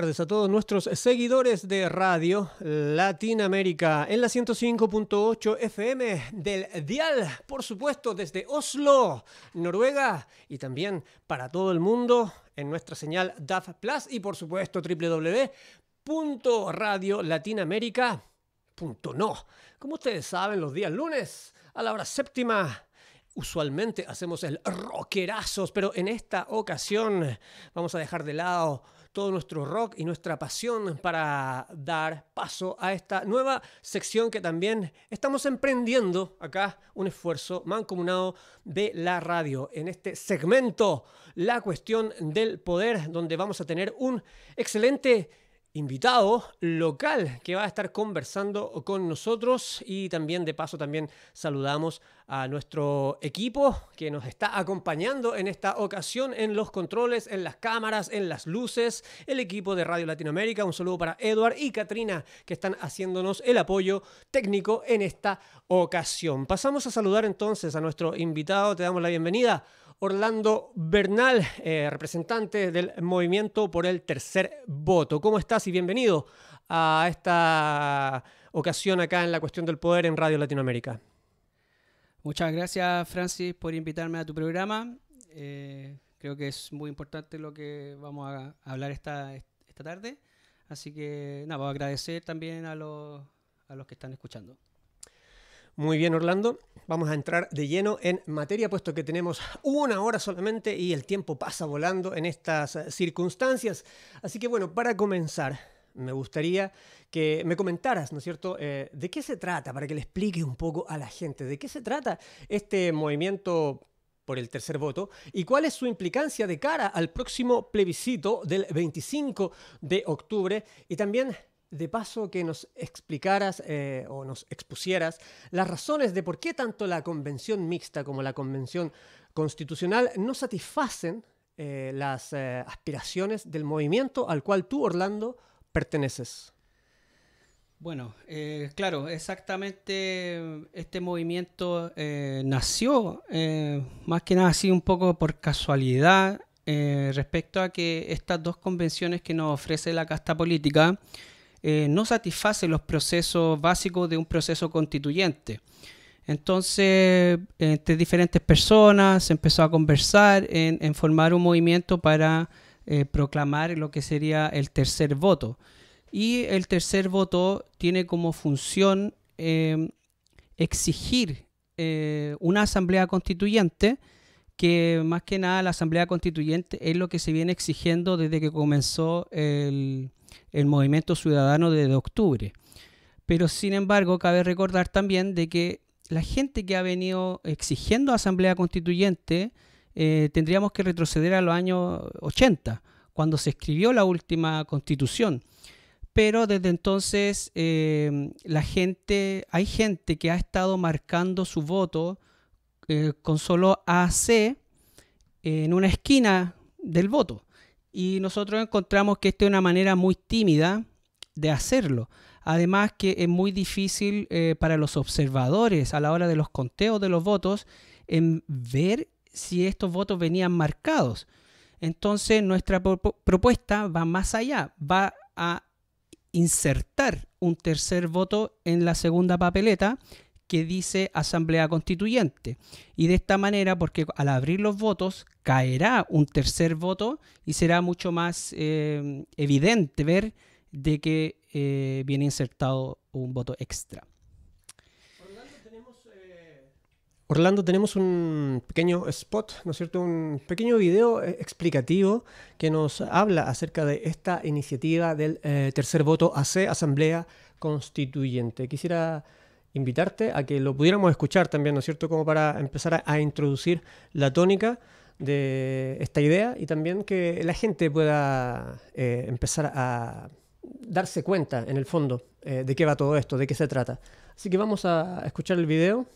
a todos nuestros seguidores de Radio Latinoamérica en la 105.8 FM del Dial, por supuesto, desde Oslo, Noruega, y también para todo el mundo en nuestra señal DAF Plus y por supuesto www.radiolatinoamerica.no. Como ustedes saben, los días lunes a la hora séptima usualmente hacemos el rockerazos, pero en esta ocasión vamos a dejar de lado todo nuestro rock y nuestra pasión para dar paso a esta nueva sección que también estamos emprendiendo acá, un esfuerzo mancomunado de la radio en este segmento, la cuestión del poder, donde vamos a tener un excelente invitado local que va a estar conversando con nosotros y también de paso también saludamos a nuestro equipo que nos está acompañando en esta ocasión en los controles, en las cámaras, en las luces, el equipo de Radio Latinoamérica. Un saludo para Eduard y Katrina que están haciéndonos el apoyo técnico en esta ocasión. Pasamos a saludar entonces a nuestro invitado. Te damos la bienvenida. Orlando Bernal, eh, representante del Movimiento por el Tercer Voto. ¿Cómo estás y bienvenido a esta ocasión acá en la cuestión del poder en Radio Latinoamérica? Muchas gracias, Francis, por invitarme a tu programa. Eh, creo que es muy importante lo que vamos a hablar esta, esta tarde. Así que nada, a pues, agradecer también a los, a los que están escuchando. Muy bien, Orlando. Vamos a entrar de lleno en materia, puesto que tenemos una hora solamente y el tiempo pasa volando en estas circunstancias. Así que bueno, para comenzar, me gustaría que me comentaras, ¿no es cierto?, eh, de qué se trata, para que le explique un poco a la gente, de qué se trata este movimiento por el tercer voto y cuál es su implicancia de cara al próximo plebiscito del 25 de octubre y también de paso que nos explicaras eh, o nos expusieras las razones de por qué tanto la convención mixta como la convención constitucional no satisfacen eh, las aspiraciones del movimiento al cual tú, Orlando, perteneces? Bueno, eh, claro, exactamente este movimiento eh, nació eh, más que nada así un poco por casualidad respecto a que estas dos convenciones que nos ofrece la casta política no satisfacen los procesos básicos de un proceso constituyente. Entonces, entre diferentes personas se empezó a conversar en formar un movimiento para eh, proclamar lo que sería el tercer voto. Y el tercer voto tiene como función em, exigir eh, una asamblea constituyente, que más que nada la asamblea constituyente es lo que se viene exigiendo desde que comenzó el, el movimiento ciudadano desde octubre. Pero sin embargo, cabe recordar también de que la gente que ha venido exigiendo asamblea constituyente, eh, tendríamos que retroceder a los años 80, cuando se escribió la última constitución. Pero desde entonces eh, la gente, hay gente que ha estado marcando su voto eh, con solo AC en una esquina del voto. Y nosotros encontramos que esta es una manera muy tímida de hacerlo. Además que es muy difícil para los observadores a la hora de los conteos de los votos en ver si estos votos venían marcados. Entonces nuestra propuesta va más allá, va a insertar un tercer voto en la segunda papeleta que dice Asamblea Constituyente. Y de esta manera, porque al abrir los votos caerá un tercer voto y será mucho más eh, evidente ver de que eh, viene insertado un voto extra. Orlando, tenemos un pequeño spot, ¿no es cierto? Un pequeño video eh, explicativo que nos habla acerca de esta iniciativa del eh, tercer voto AC, Asamblea Constituyente. Quisiera invitarte a que lo pudiéramos escuchar también, ¿no es cierto? Como para empezar a, introducir la tónica de esta idea y también que la gente pueda eh, empezar a darse cuenta, en el fondo, de qué va todo esto, de qué se trata. Así que vamos a escuchar el video.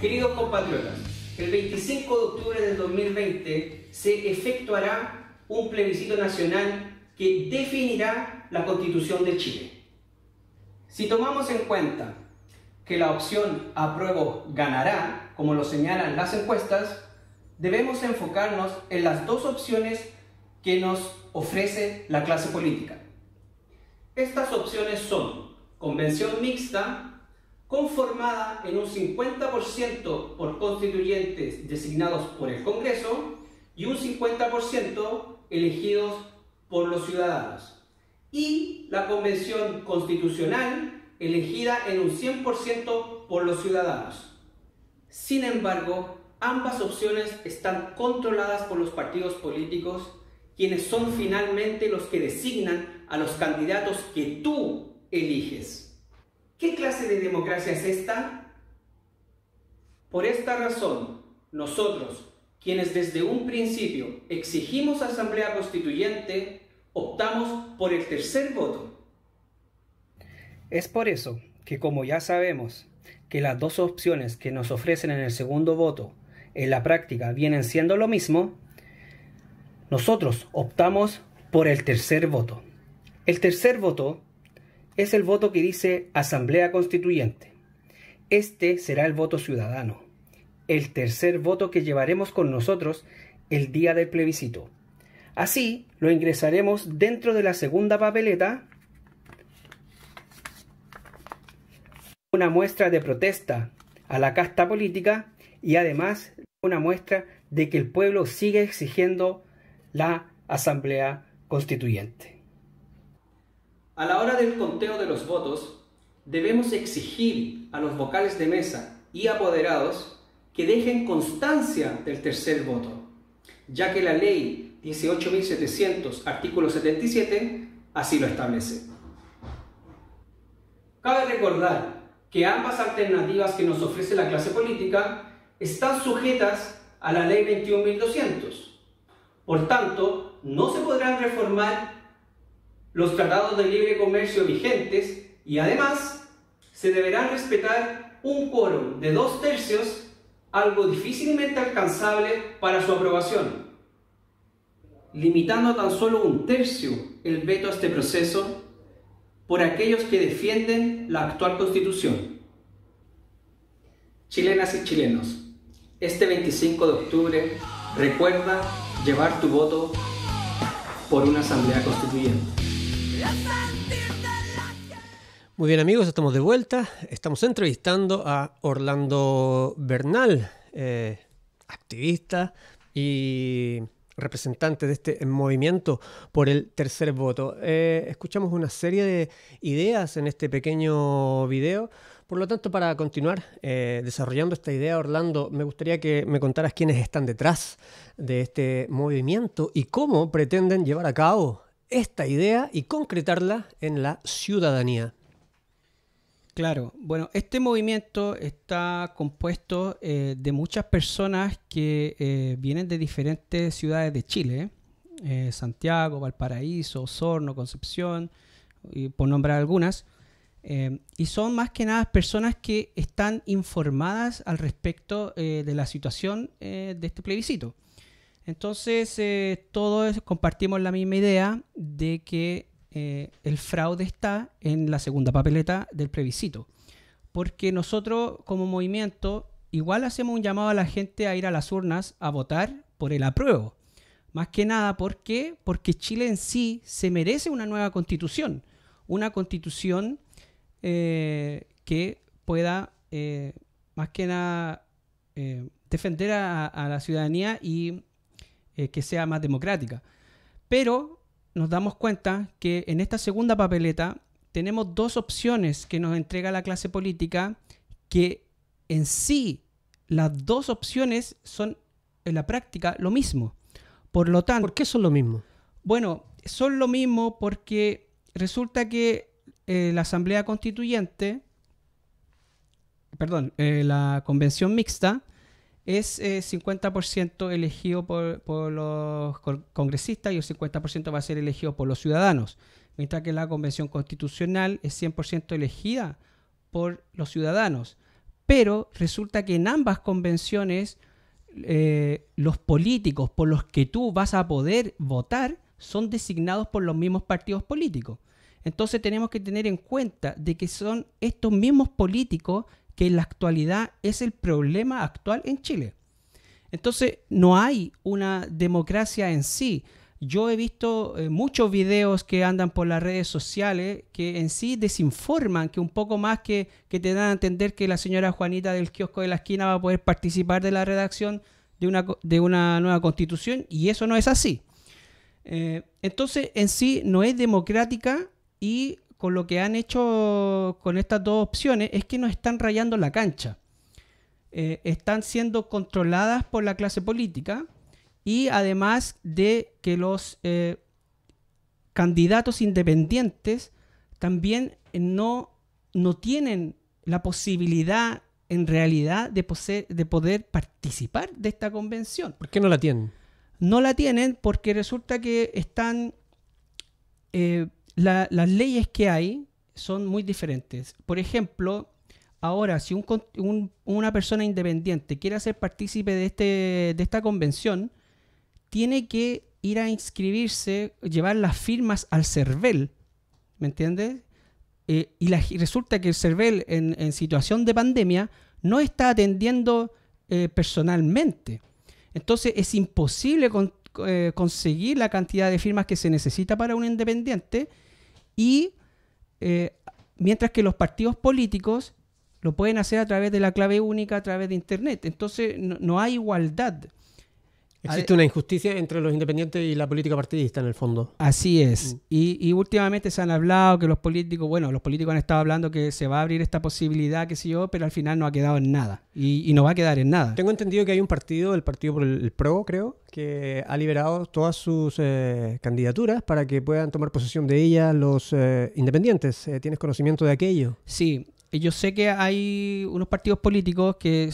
Queridos compatriotas, el 25 de octubre del 2020 se efectuará un plebiscito nacional que definirá la constitución de Chile. Si tomamos en cuenta que la opción apruebo ganará, como lo señalan las encuestas, debemos enfocarnos en las dos opciones que nos ofrece la clase política. Estas opciones son convención mixta, conformada en un 50% por constituyentes designados por el Congreso y un 50% elegidos por los ciudadanos y la Convención Constitucional elegida en un 100% por los ciudadanos. Sin embargo, ambas opciones están controladas por los partidos políticos, quienes son finalmente los que designan a los candidatos que tú eliges. ¿Qué clase de democracia es esta? Por esta razón, nosotros, quienes desde un principio exigimos Asamblea Constituyente, optamos por el tercer voto. Es por eso que, como ya sabemos, que las dos opciones que nos ofrecen en el segundo voto en la práctica vienen siendo lo mismo, nosotros optamos por el tercer voto. El tercer voto es el voto que dice Asamblea Constituyente. Este será el voto ciudadano el tercer voto que llevaremos con nosotros el día del plebiscito. Así lo ingresaremos dentro de la segunda papeleta una muestra de protesta a la casta política y además una muestra de que el pueblo sigue exigiendo la Asamblea Constituyente. A la hora del conteo de los votos, debemos exigir a los vocales de mesa y apoderados que dejen constancia del tercer voto, ya que la ley 18.700, artículo 77, así lo establece. Cabe recordar que ambas alternativas que nos ofrece la clase política están sujetas a la ley 21.200. Por tanto, no se podrán reformar los tratados de libre comercio vigentes y además se deberá respetar un quórum de dos tercios algo difícilmente alcanzable para su aprobación. Limitando tan solo un tercio el veto a este proceso por aquellos que defienden la actual constitución. Chilenas y chilenos, este 25 de octubre recuerda llevar tu voto por una asamblea constituyente. Muy bien amigos, estamos de vuelta. Estamos entrevistando a Orlando Bernal, eh, activista y representante de este movimiento por el tercer voto. Eh, escuchamos una serie de ideas en este pequeño video. Por lo tanto, para continuar eh, desarrollando esta idea, Orlando, me gustaría que me contaras quiénes están detrás de este movimiento y cómo pretenden llevar a cabo esta idea y concretarla en la ciudadanía. Claro, bueno, este movimiento está compuesto eh, de muchas personas que eh, vienen de diferentes ciudades de Chile, eh, Santiago, Valparaíso, Osorno, Concepción, por nombrar algunas, y son más que nada personas que están informadas al respecto de la situación de este plebiscito. Entonces, todos compartimos la misma idea de que eh, el fraude está en la segunda papeleta del plebiscito. Porque nosotros como movimiento igual hacemos un llamado a la gente a ir a las urnas a votar por el apruebo. Más que nada, ¿por qué? Porque Chile en sí se merece una nueva constitución. Una constitución eh, que pueda, eh, más que nada, defender a, la ciudadanía y que sea más democrática. Pero nos damos cuenta que en esta segunda papeleta tenemos dos opciones que nos entrega la clase política que en sí las dos opciones son en la práctica lo mismo. Por lo tanto... ¿Por qué son lo mismo? Bueno, son lo mismo porque resulta que eh, la Asamblea Constituyente, perdón, eh, la Convención Mixta, es 50% eh, elegido por, los congresistas y el 50% va a ser elegido por los ciudadanos, mientras que la convención constitucional es 100% elegida por los ciudadanos. Pero resulta que en ambas convenciones eh, los políticos por los que tú vas a poder votar son designados por los mismos partidos políticos. Entonces tenemos que tener en cuenta de que son estos mismos políticos que en la actualidad es el problema actual en Chile. Entonces, no hay una democracia en sí. Yo he visto eh, muchos videos que andan por las redes sociales que en sí desinforman, que un poco más que, te dan a entender que la señora Juanita del kiosco de la esquina va a poder participar de la redacción de una, de una nueva constitución y eso no es así. Eh, entonces, en sí no es democrática y con lo que han hecho con estas dos opciones es que nos están rayando la cancha. Eh, están siendo controladas por la clase política y además de que los eh, candidatos independientes también no, no tienen la posibilidad en realidad de, de poder participar de esta convención. ¿Por qué no la tienen? No la tienen porque resulta que están eh, las leyes que hay son muy diferentes. Por ejemplo, ahora si una persona independiente quiere ser partícipe de, este, esta convención, tiene que ir a inscribirse, llevar las firmas al CERVEL, ¿me entiendes? Eh, y, resulta que el CERVEL en, situación de pandemia no está atendiendo eh, personalmente. Entonces es imposible eh, conseguir la cantidad de firmas que se necesita para un independiente y eh, mientras que los partidos políticos lo pueden hacer a través de la clave única, a través de Internet. Entonces no hay igualdad. Existe una injusticia entre los independientes y la política partidista en el fondo. Así es. Mm. Y, últimamente se han hablado que los políticos, bueno, los políticos han estado hablando que se va a abrir esta posibilidad, qué sé yo, pero al final no ha quedado en nada. Y, no va a quedar en nada. Tengo entendido que hay un partido, el Partido por PRO, creo, que ha liberado todas sus eh, candidaturas para que puedan tomar posesión de ellas los eh, independientes. Eh, ¿Tienes conocimiento de aquello? Sí, yo sé que hay unos partidos políticos que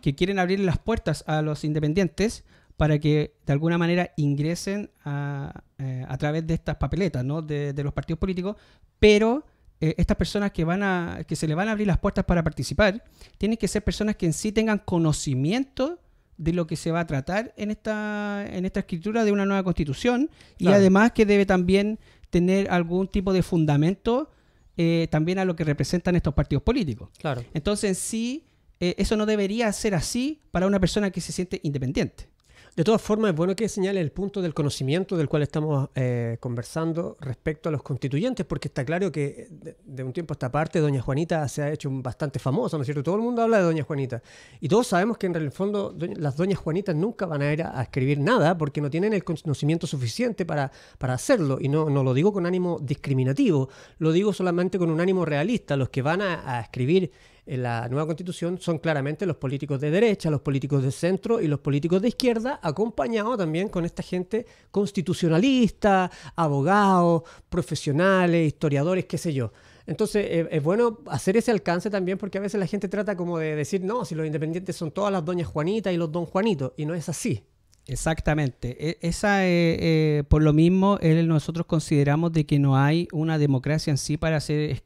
que quieren abrir las puertas a los independientes para que de alguna manera ingresen a, eh, a través de estas papeletas ¿no? de, los partidos políticos, pero eh, estas personas que, van a, que se le van a abrir las puertas para participar tienen que ser personas que en sí tengan conocimiento de lo que se va a tratar en esta, en esta escritura de una nueva constitución y además que debe también tener algún tipo de fundamento eh, también a lo que representan estos partidos políticos. Claro. Entonces, sí, eh, eso no debería ser así para una persona que se siente independiente. De todas formas, es bueno que señale el punto del conocimiento del cual estamos eh, conversando respecto a los constituyentes, porque está claro que eh, de, un tiempo a esta parte Doña Juanita se ha hecho bastante famosa, ¿no es cierto? Todo el mundo habla de Doña Juanita. Y todos sabemos que en el fondo las Doñas Juanitas nunca van a ir a, escribir nada porque no tienen el conocimiento suficiente para, para hacerlo. Y no, no, lo digo con ánimo discriminativo, lo digo solamente con un ánimo realista. Los que van a escribir en la nueva constitución son claramente los políticos de derecha, los políticos de centro y los políticos de izquierda, acompañados también con esta gente constitucionalista, abogados, profesionales, historiadores, qué sé yo. Entonces, eh, es bueno hacer ese alcance también porque a veces la gente trata como de decir, no, si los independientes son todas las doñas Juanita y los don Juanitos, y no es así. Exactamente. E, esa, eh, eh, por lo mismo, nosotros consideramos de que no hay una democracia en sí para hacer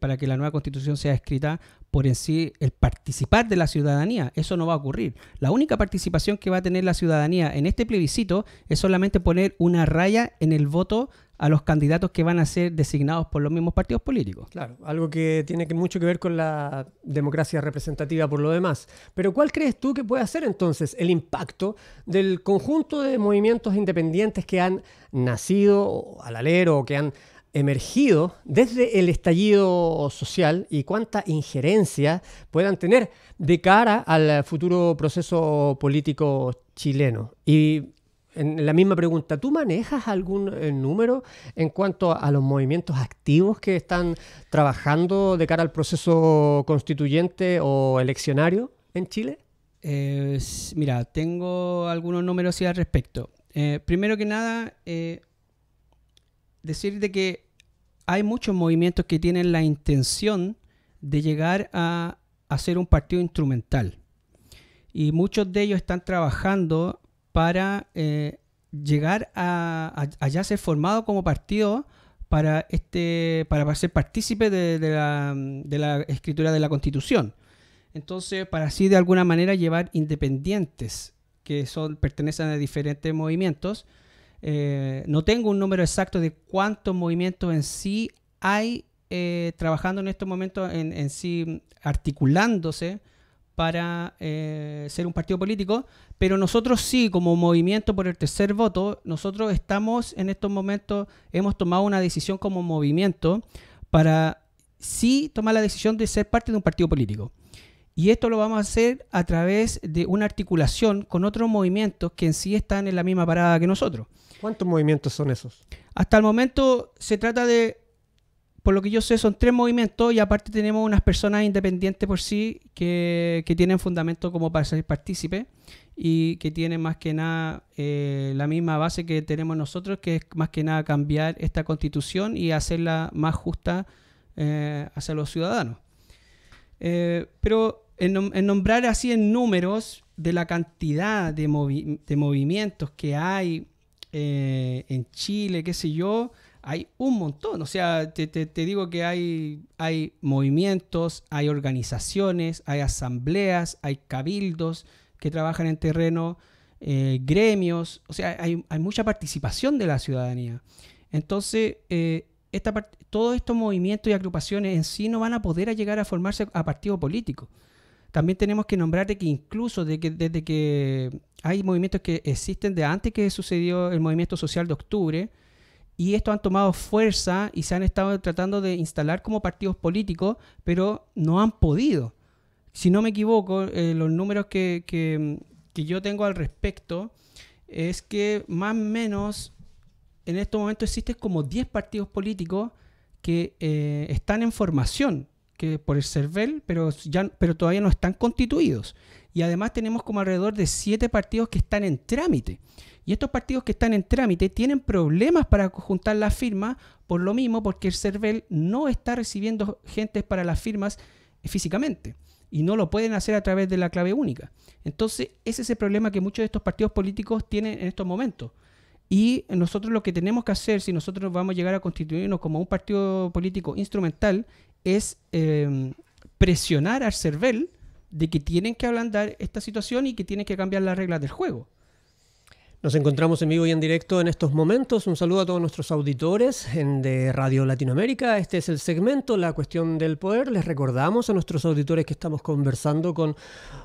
para que la nueva constitución sea escrita por en sí el participar de la ciudadanía. Eso no va a ocurrir. La única participación que va a tener la ciudadanía en este plebiscito es solamente poner una raya en el voto a los candidatos que van a ser designados por los mismos partidos políticos. Claro, algo que tiene mucho que ver con la democracia representativa por lo demás. Pero ¿cuál crees tú que puede ser entonces el impacto del conjunto de movimientos independientes que han nacido al alero o que han emergido desde el estallido social y cuántas injerencia puedan tener de cara al futuro proceso político chileno. Y en la misma pregunta, ¿tú manejas algún eh, número en cuanto a, los movimientos activos que están trabajando de cara al proceso constituyente o eleccionario en Chile? Eh, mira, tengo algunos números y al respecto. Eh, primero que nada, decir de que hay muchos movimientos que tienen la intención de llegar a hacer un partido instrumental. Y muchos de ellos están trabajando para eh, llegar a, a, ya ser formado como partido para, este, para ser partícipe de, la, de la escritura de la Constitución. Entonces, para así de alguna manera llevar independientes que son, pertenecen a diferentes movimientos eh, no tengo un número exacto de cuántos movimientos en sí hay eh, trabajando en estos momentos, en, sí articulándose para eh, ser un partido político, pero nosotros sí, como movimiento por el tercer voto, nosotros estamos en estos momentos, hemos tomado una decisión como movimiento para sí tomar la decisión de ser parte de un partido político. Y esto lo vamos a hacer a través de una articulación con otros movimientos que en sí están en la misma parada que nosotros. ¿Cuántos movimientos son esos? Hasta el momento se trata de, por lo que yo sé, son tres movimientos y aparte tenemos unas personas independientes por sí que, tienen fundamento como para ser partícipe y que tienen más que nada eh, la misma base que tenemos nosotros, que es más que nada cambiar esta constitución y hacerla más justa eh, hacia los ciudadanos. Eh, pero en, nombrar así en números de la cantidad de, movimientos que hay eh, en Chile, qué sé yo, hay un montón. O sea, te, digo que hay, hay movimientos, hay organizaciones, hay asambleas, hay cabildos que trabajan en terreno, eh, gremios, o sea, hay, mucha participación de la ciudadanía. Entonces, eh, esta todos estos movimientos y agrupaciones en sí no van a poder llegar a formarse a partido político. También tenemos que nombrar que incluso de que, desde que hay movimientos que existen de antes que sucedió el movimiento social de octubre y estos han tomado fuerza y se han estado tratando de instalar como partidos políticos, pero no han podido. Si no me equivoco, eh, los números que, yo tengo al respecto es que más o menos en estos momentos existen como 10 partidos políticos que eh, están en formación que por el CERVEL, pero, ya, pero todavía no están constituidos. Y además tenemos como alrededor de siete partidos que están en trámite. Y estos partidos que están en trámite tienen problemas para juntar las firmas, por lo mismo, porque el CERVEL no está recibiendo gente para las firmas eh, físicamente. Y no lo pueden hacer a través de la clave única. Entonces, ese es el problema que muchos de estos partidos políticos tienen en estos momentos. Y nosotros lo que tenemos que hacer, si nosotros vamos a llegar a constituirnos como un partido político instrumental, es eh, presionar al Cervel de que tienen que ablandar esta situación y que tienen que cambiar las reglas del juego. Nos encontramos en vivo y en directo en estos momentos. Un saludo a todos nuestros auditores de Radio Latinoamérica. Este es el segmento La cuestión del poder. Les recordamos a nuestros auditores que estamos conversando con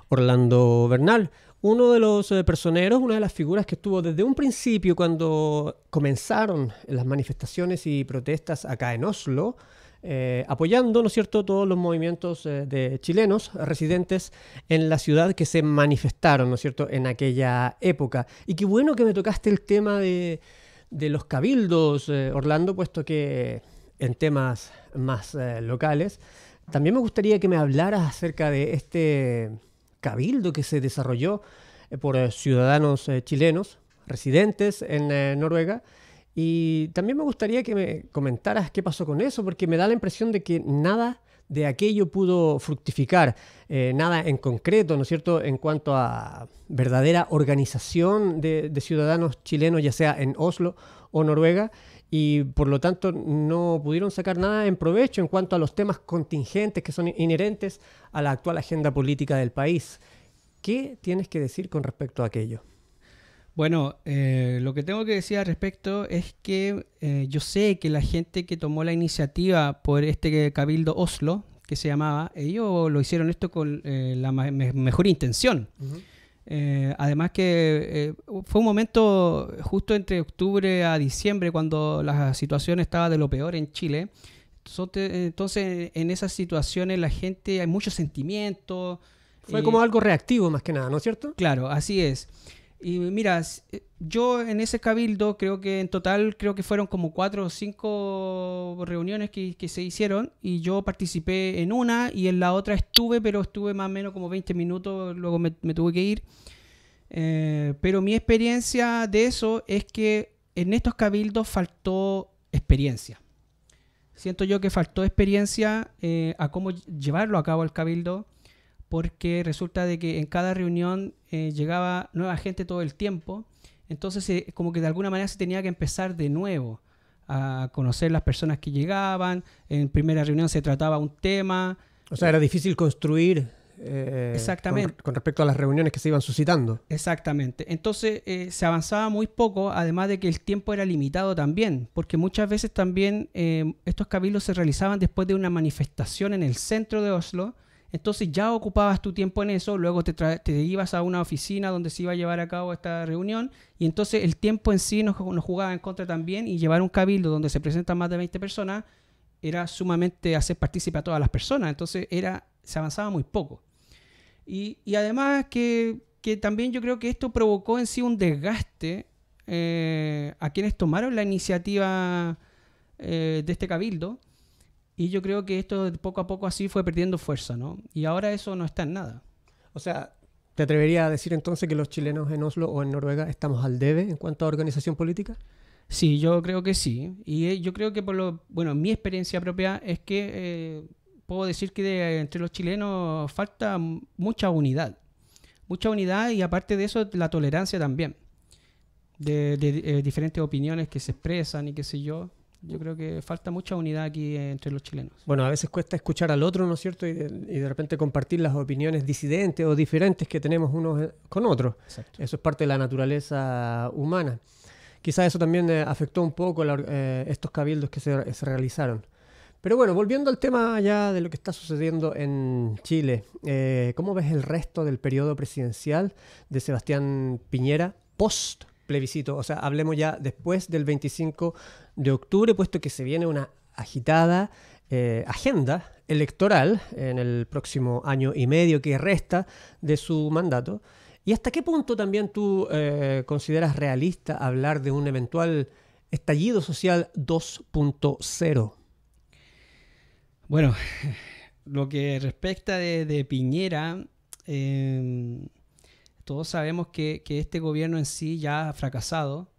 Orlando Bernal, uno de los eh, personeros, una de las figuras que estuvo desde un principio cuando comenzaron las manifestaciones y protestas acá en Oslo eh, apoyando, ¿no cierto?, todos los movimientos eh, de chilenos residentes en la ciudad que se manifestaron, ¿no es cierto?, en aquella época. Y qué bueno que me tocaste el tema de, los cabildos, eh, Orlando, puesto que en temas más locales, también me gustaría que me hablaras acerca de este cabildo que se desarrolló por ciudadanos chilenos residentes en Noruega y también me gustaría que me comentaras qué pasó con eso, porque me da la impresión de que nada de aquello pudo fructificar, eh, nada en concreto, ¿no es cierto?, en cuanto a verdadera organización de, de ciudadanos chilenos, ya sea en Oslo o Noruega, y por lo tanto no pudieron sacar nada en provecho en cuanto a los temas contingentes que son inherentes a la actual agenda política del país. ¿Qué tienes que decir con respecto a aquello? Bueno, eh, lo que tengo que decir al respecto es que eh, yo sé que la gente que tomó la iniciativa por este cabildo Oslo, que se llamaba, ellos lo hicieron esto con eh, la mejor intención. además que fue un momento justo entre octubre a diciembre cuando la situación estaba de lo peor en Chile. Entonces en esas situaciones la gente, hay muchos sentimientos. Fue como algo reactivo más que nada, ¿no es cierto? Claro, así es. Y mira, eh, yo en ese cabildo creo que en total creo que fueron como cuatro o cinco reuniones que, se hicieron y yo participé en una y en la otra estuve, pero estuve más o menos como 20 minutos, luego me, tuve que ir. Eh, pero mi experiencia de eso es que en estos cabildos faltó experiencia. Siento yo que faltó experiencia eh, a cómo llevarlo a cabo el cabildo porque resulta de que en cada reunión eh, llegaba nueva gente todo el tiempo, entonces eh, como que de alguna manera se tenía que empezar de nuevo a conocer las personas que llegaban, en primera reunión se trataba un tema. O sea, era difícil construir eh, Exactamente. Con, respecto a las reuniones que se iban suscitando. Exactamente. Entonces se avanzaba muy poco, además de que el tiempo era limitado también, porque muchas veces también estos cabildos se realizaban después de una manifestación en el centro de Oslo, entonces ya ocupabas tu tiempo en eso, luego te, ibas a una oficina donde se iba a llevar a cabo esta reunión y entonces el tiempo en sí nos, jugaba en contra también y llevar un cabildo donde se presentan más de 20 personas era sumamente hacer partícipe a todas las personas, entonces era, se avanzaba muy poco. Y, además que, también yo creo que esto provocó en sí un desgaste eh, a quienes tomaron la iniciativa eh, de este cabildo y yo creo que esto poco a poco así fue perdiendo fuerza, ¿no? Y ahora eso no está en nada. O sea, ¿te atrevería a decir entonces que los chilenos en Oslo o en Noruega estamos al debe en cuanto a organización política? Sí, yo creo que sí. Y eh, yo creo que por lo, bueno, mi experiencia propia es que eh, puedo decir que entre los chilenos falta mucha unidad. Mucha unidad y aparte de eso la tolerancia también. de, eh, diferentes opiniones que se expresan y qué sé yo. Yo creo que falta mucha unidad aquí entre los chilenos. Bueno, a veces cuesta escuchar al otro, ¿no es cierto? Y de, repente compartir las opiniones disidentes o diferentes que tenemos unos eh, con otros. Eso es parte de la naturaleza humana. Quizás eso también eh, afectó un poco eh, estos cabildos que se, realizaron. Pero bueno, volviendo al tema ya de lo que está sucediendo en Chile, ¿cómo ves el resto del periodo presidencial de Sebastián Piñera post plebiscito? O sea, hablemos ya después del 25 de octubre, puesto que se viene una agitada eh, agenda electoral en el próximo año y medio que resta de su mandato. ¿Y hasta qué punto también tú eh, consideras realista hablar de un eventual estallido social 2.0? Bueno, lo que respecta de, Piñera, eh, todos sabemos que, que, este gobierno en sí ya ha fracasado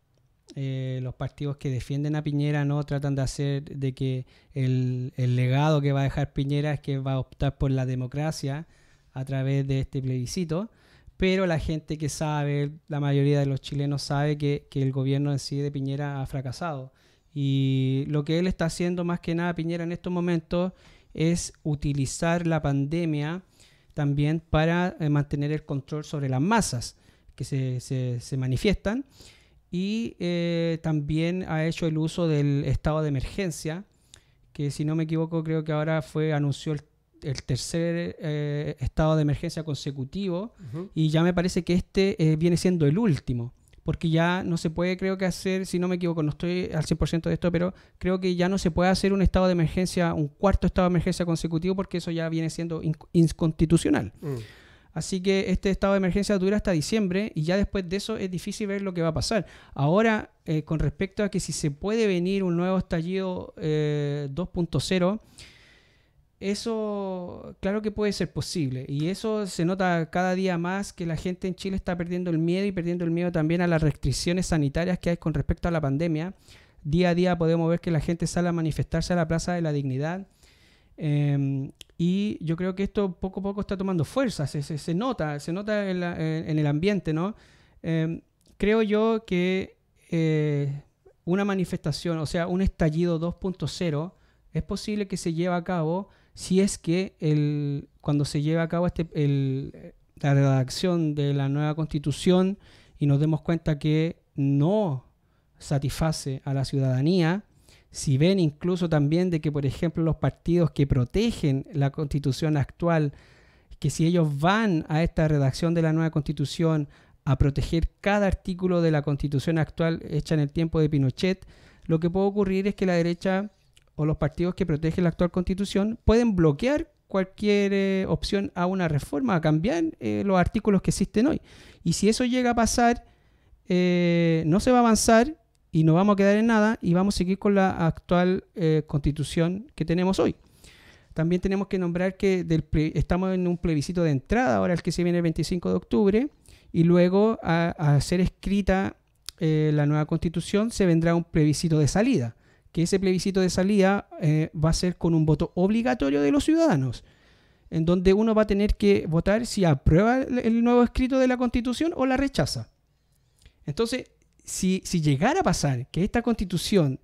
eh, los partidos que defienden a Piñera no tratan de hacer de que el, legado que va a dejar Piñera es que va a optar por la democracia a través de este plebiscito, pero la gente que sabe, la mayoría de los chilenos sabe que, el gobierno en sí de Piñera ha fracasado. Y lo que él está haciendo más que nada Piñera en estos momentos es utilizar la pandemia también para eh, mantener el control sobre las masas que se, se manifiestan y eh, también ha hecho el uso del estado de emergencia, que si no me equivoco creo que ahora fue anunció el, tercer eh, estado de emergencia consecutivo y ya me parece que este eh, viene siendo el último. Porque ya no se puede, creo que hacer, si no me equivoco, no estoy al 100% de esto, pero creo que ya no se puede hacer un estado de emergencia, un cuarto estado de emergencia consecutivo, porque eso ya viene siendo inconstitucional. Mm. Así que este estado de emergencia dura hasta diciembre y ya después de eso es difícil ver lo que va a pasar. Ahora, eh, con respecto a que si se puede venir un nuevo estallido 2.0, eh, eso claro que puede ser posible y eso se nota cada día más que la gente en Chile está perdiendo el miedo y perdiendo el miedo también a las restricciones sanitarias que hay con respecto a la pandemia. Día a día podemos ver que la gente sale a manifestarse a la Plaza de la Dignidad Em, y yo creo que esto poco a poco está tomando fuerza, se, nota, se nota en, el ambiente, ¿no? Em, creo yo que eh, una manifestación, o sea, un estallido 2.0, es posible que se lleve a cabo si es que cuando se lleva a cabo este, la redacción de la nueva constitución y nos demos cuenta que no satisface a la ciudadanía, si ven incluso también de que, por ejemplo, los partidos que protegen la constitución actual, que si ellos van a esta redacción de la nueva constitución a proteger cada artículo de la constitución actual hecha en el tiempo de Pinochet, lo que puede ocurrir es que la derecha o los partidos que protegen la actual constitución pueden bloquear cualquier eh, opción a una reforma, a cambiar eh, los artículos que existen hoy. Y si eso llega a pasar, eh, no se va a avanzar y no vamos a quedar en nada y vamos a seguir con la actual eh, constitución que tenemos hoy. También tenemos que nombrar que estamos en un plebiscito de entrada, ahora el que se viene el 25 de octubre, y luego a, ser escrita eh, la nueva constitución se vendrá un plebiscito de salida, que ese plebiscito de salida eh, va a ser con un voto obligatorio de los ciudadanos, en donde uno va a tener que votar si aprueba el nuevo escrito de la constitución o la rechaza. Entonces, si, llegara a pasar que esta constitución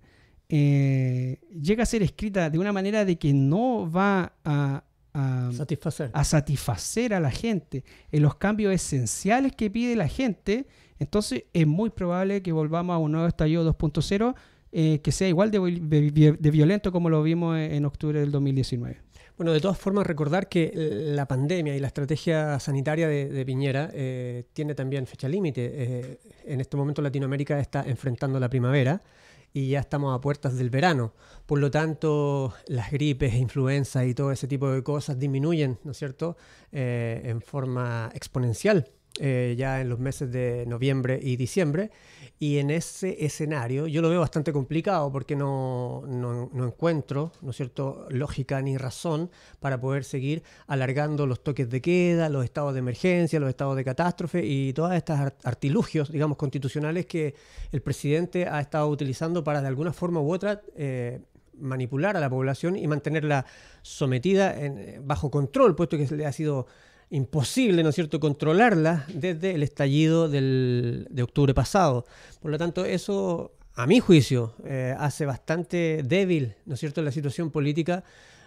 eh, llega a ser escrita de una manera de que no va a, satisfacer. a la gente en los cambios esenciales que pide la gente, entonces es muy probable que volvamos a un nuevo estallido 2.0 eh, que sea igual de, violento como lo vimos en octubre del 2019. Bueno, de todas formas, recordar que eh, la pandemia y la estrategia sanitaria de, Piñera eh, tiene también fecha límite. Eh, en este momento Latinoamérica está enfrentando la primavera y ya estamos a puertas del verano. Por lo tanto, las gripes, influenza y todo ese tipo de cosas disminuyen, ¿no es cierto?, en forma exponencial eh, ya en los meses de noviembre y diciembre. Y en ese escenario yo lo veo bastante complicado porque no, encuentro, ¿no es cierto?, lógica ni razón para poder seguir alargando los toques de queda, los estados de emergencia, los estados de catástrofe y todas estas artilugios, digamos, constitucionales que el presidente ha estado utilizando para de alguna forma u otra... Eh, manipular a la población y mantenerla sometida bajo control, puesto que le ha sido imposible, ¿no es cierto?, controlarla desde el estallido de octubre pasado. Por lo tanto, eso, a mi juicio, eh, hace bastante débil, ¿no es cierto?, la situación política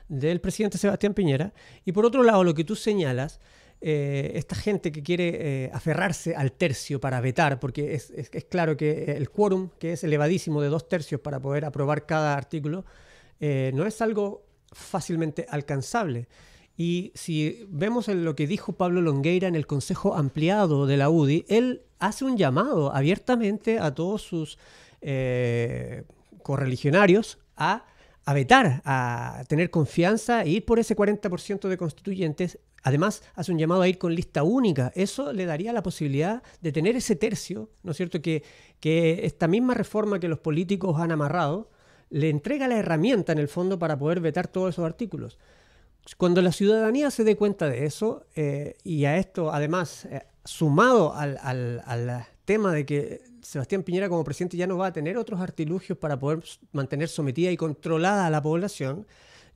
del presidente Sebastián Piñera. Y por otro lado, lo que tú señalas, eh, esta gente que quiere eh, aferrarse al tercio para vetar, porque es, es claro que el quórum, que es elevadísimo de dos tercios para poder aprobar cada artículo, no es algo fácilmente alcanzable. Y si vemos en lo que dijo Pablo Longueira en el Consejo Ampliado de la UDI, él hace un llamado abiertamente a todos sus eh, correligionarios a, vetar, a tener confianza e ir por ese 40% de constituyentes. Además, hace un llamado a ir con lista única. Eso le daría la posibilidad de tener ese tercio, ¿no es cierto?, que esta misma reforma que los políticos han amarrado le entrega la herramienta en el fondo para poder vetar todos esos artículos. Cuando la ciudadanía se dé cuenta de eso, eh, y a esto además, eh, sumado al, tema de que Sebastián Piñera como presidente ya no va a tener otros artilugios para poder mantener sometida y controlada a la población,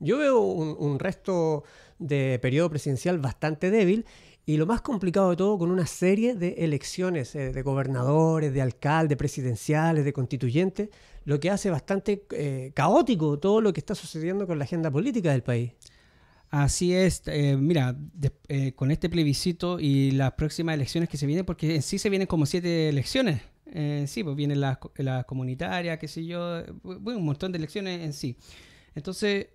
yo veo un, resto de periodo presidencial bastante débil y lo más complicado de todo, con una serie de elecciones eh, de gobernadores, de alcaldes, presidenciales, de constituyentes, lo que hace bastante caótico todo lo que está sucediendo con la agenda política del país. Así es, eh, mira, eh, con este plebiscito y las próximas elecciones que se vienen, porque en sí se vienen como siete elecciones. en eh, sí, pues vienen las la comunitarias, qué sé yo, un montón de elecciones en sí. Entonces,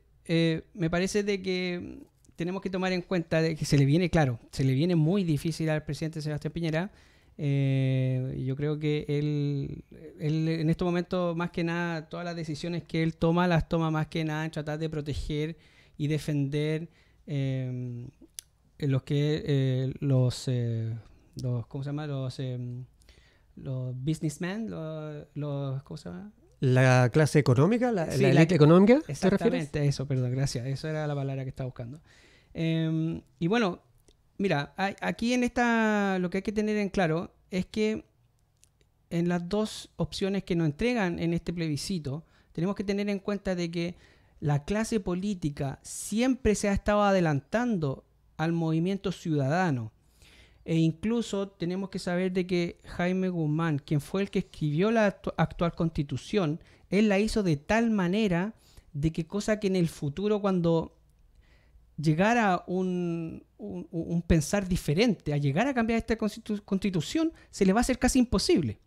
me parece de que tenemos que tomar en cuenta que se le viene, claro, se le viene muy difícil al presidente Sebastián Piñera. yo creo que él, él, en este momento, más que nada, todas las decisiones que él toma, las toma más que nada en tratar de proteger y defender em, eh, los que eh, los, los ¿cómo se llama? los em, businessmen, los, los ¿cómo se llama? La clase económica, la, elite económica. Exactamente, ¿te refieres? eso, perdón, gracias. Eso era la palabra que estaba buscando. Em, y bueno, mira, aquí en esta lo que hay que tener en claro es que en las dos opciones que nos entregan en este plebiscito, tenemos que tener en cuenta de que la clase política siempre se ha estado adelantando al movimiento ciudadano. E incluso tenemos que saber de que Jaime Guzmán, quien fue el que escribió la actual constitución, él la hizo de tal manera de que cosa que en el futuro cuando llegara un, pensar diferente, a llegar a cambiar esta constitución, se le va a hacer casi imposible.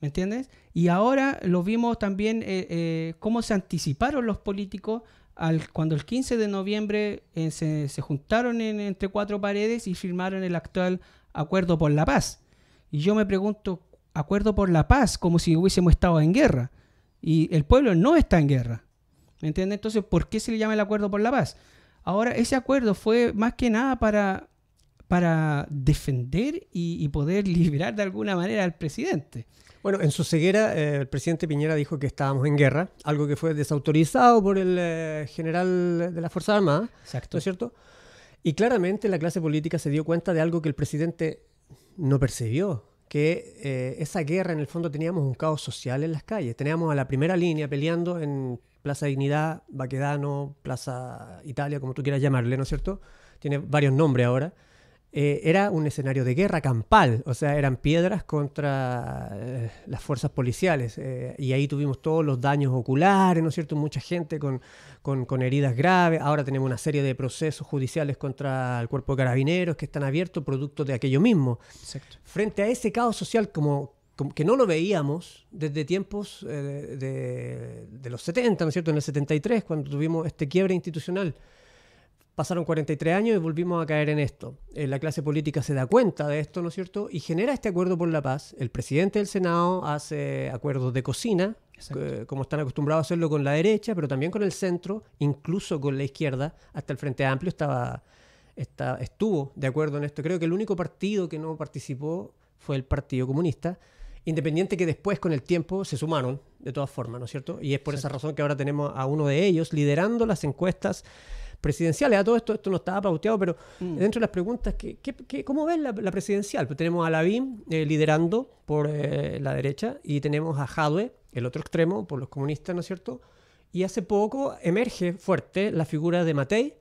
¿Me entiendes? Y ahora lo vimos también eh, eh, cómo se anticiparon los políticos al, cuando el 15 de noviembre eh, se, juntaron entre cuatro paredes y firmaron el actual Acuerdo por la Paz. Y yo me pregunto, Acuerdo por la Paz, como si hubiésemos estado en guerra. Y el pueblo no está en guerra. ¿Me entiendes? Entonces, ¿por qué se le llama el Acuerdo por la Paz? Ahora, ese acuerdo fue más que nada para, para defender y, y poder liberar de alguna manera al presidente. Bueno, en su ceguera, eh, el presidente Piñera dijo que estábamos en guerra, algo que fue desautorizado por el eh, general de las Fuerzas Armadas. ¿No es cierto? Y claramente la clase política se dio cuenta de algo que el presidente no percibió, que eh, esa guerra en el fondo teníamos un caos social en las calles. Teníamos a la primera línea peleando en Plaza Dignidad, Baquedano, Plaza Italia, como tú quieras llamarle, ¿no es cierto? Tiene varios nombres ahora. Eh, era un escenario de guerra campal, o sea, eran piedras contra eh, las fuerzas policiales. Eh, y ahí tuvimos todos los daños oculares, ¿no es cierto? Mucha gente con, heridas graves. Ahora tenemos una serie de procesos judiciales contra el cuerpo de carabineros que están abiertos producto de aquello mismo. Frente a ese caos social que no lo veíamos desde tiempos de, los 70, ¿no es cierto? En el 73, cuando tuvimos este quiebre institucional. Pasaron 43 años y volvimos a caer en esto. Eh, la clase política se da cuenta de esto, ¿no es cierto? Y genera este acuerdo por la paz. El presidente del Senado hace acuerdos de cocina, eh, como están acostumbrados a hacerlo con la derecha, pero también con el centro, incluso con la izquierda. Hasta el Frente Amplio estaba, estuvo de acuerdo en esto. Creo que el único partido que no participó fue el Partido Comunista. Independiente que después con el tiempo se sumaron, de todas formas, ¿no es cierto? Y es por esa razón que ahora tenemos a uno de ellos liderando las encuestas presidenciales. A ah, todo esto, esto no estaba pauteado, pero mm. dentro de las preguntas, cómo ves la, presidencial? Pues tenemos a Lavín eh, liderando por eh, la derecha y tenemos a Jadwe, el otro extremo, por los comunistas, ¿no es cierto? Y hace poco emerge fuerte la figura de Matei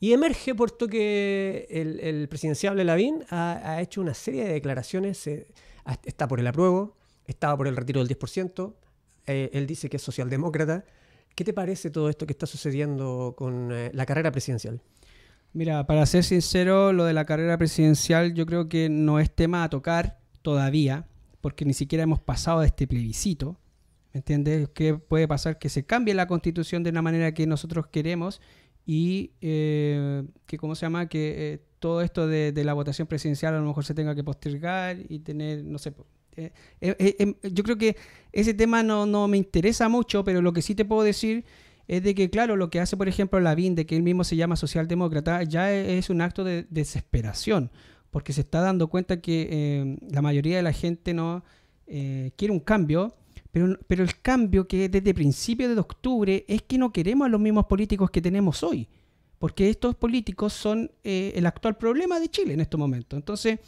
y emerge puesto que el, el presidenciable Lavín ha, hecho una serie de declaraciones, está por el apruebo, estaba por el retiro del 10%, eh, él dice que es socialdemócrata, ¿Qué te parece todo esto que está sucediendo con eh, la carrera presidencial? Mira, para ser sincero, lo de la carrera presidencial yo creo que no es tema a tocar todavía, porque ni siquiera hemos pasado de este plebiscito. ¿Me entiendes? ¿Qué puede pasar que se cambie la constitución de una manera que nosotros queremos y eh, que, ¿cómo se llama? Que eh, todo esto de, de, la votación presidencial a lo mejor se tenga que postergar y tener, no sé, eh, eh, eh, em, yo creo que ese tema no, no, me interesa mucho, pero lo que sí te puedo decir es de que, claro, lo que hace, por ejemplo, Lavín, de que él mismo se llama socialdemócrata, ya e, es un acto de desesperación, porque se está dando cuenta que em, la mayoría de la gente no quiere un cambio. Pero, pero, el cambio que desde principios de octubre es que no queremos a los mismos políticos que tenemos hoy, porque estos políticos son el actual problema de Chile en estos momentos. Entonces,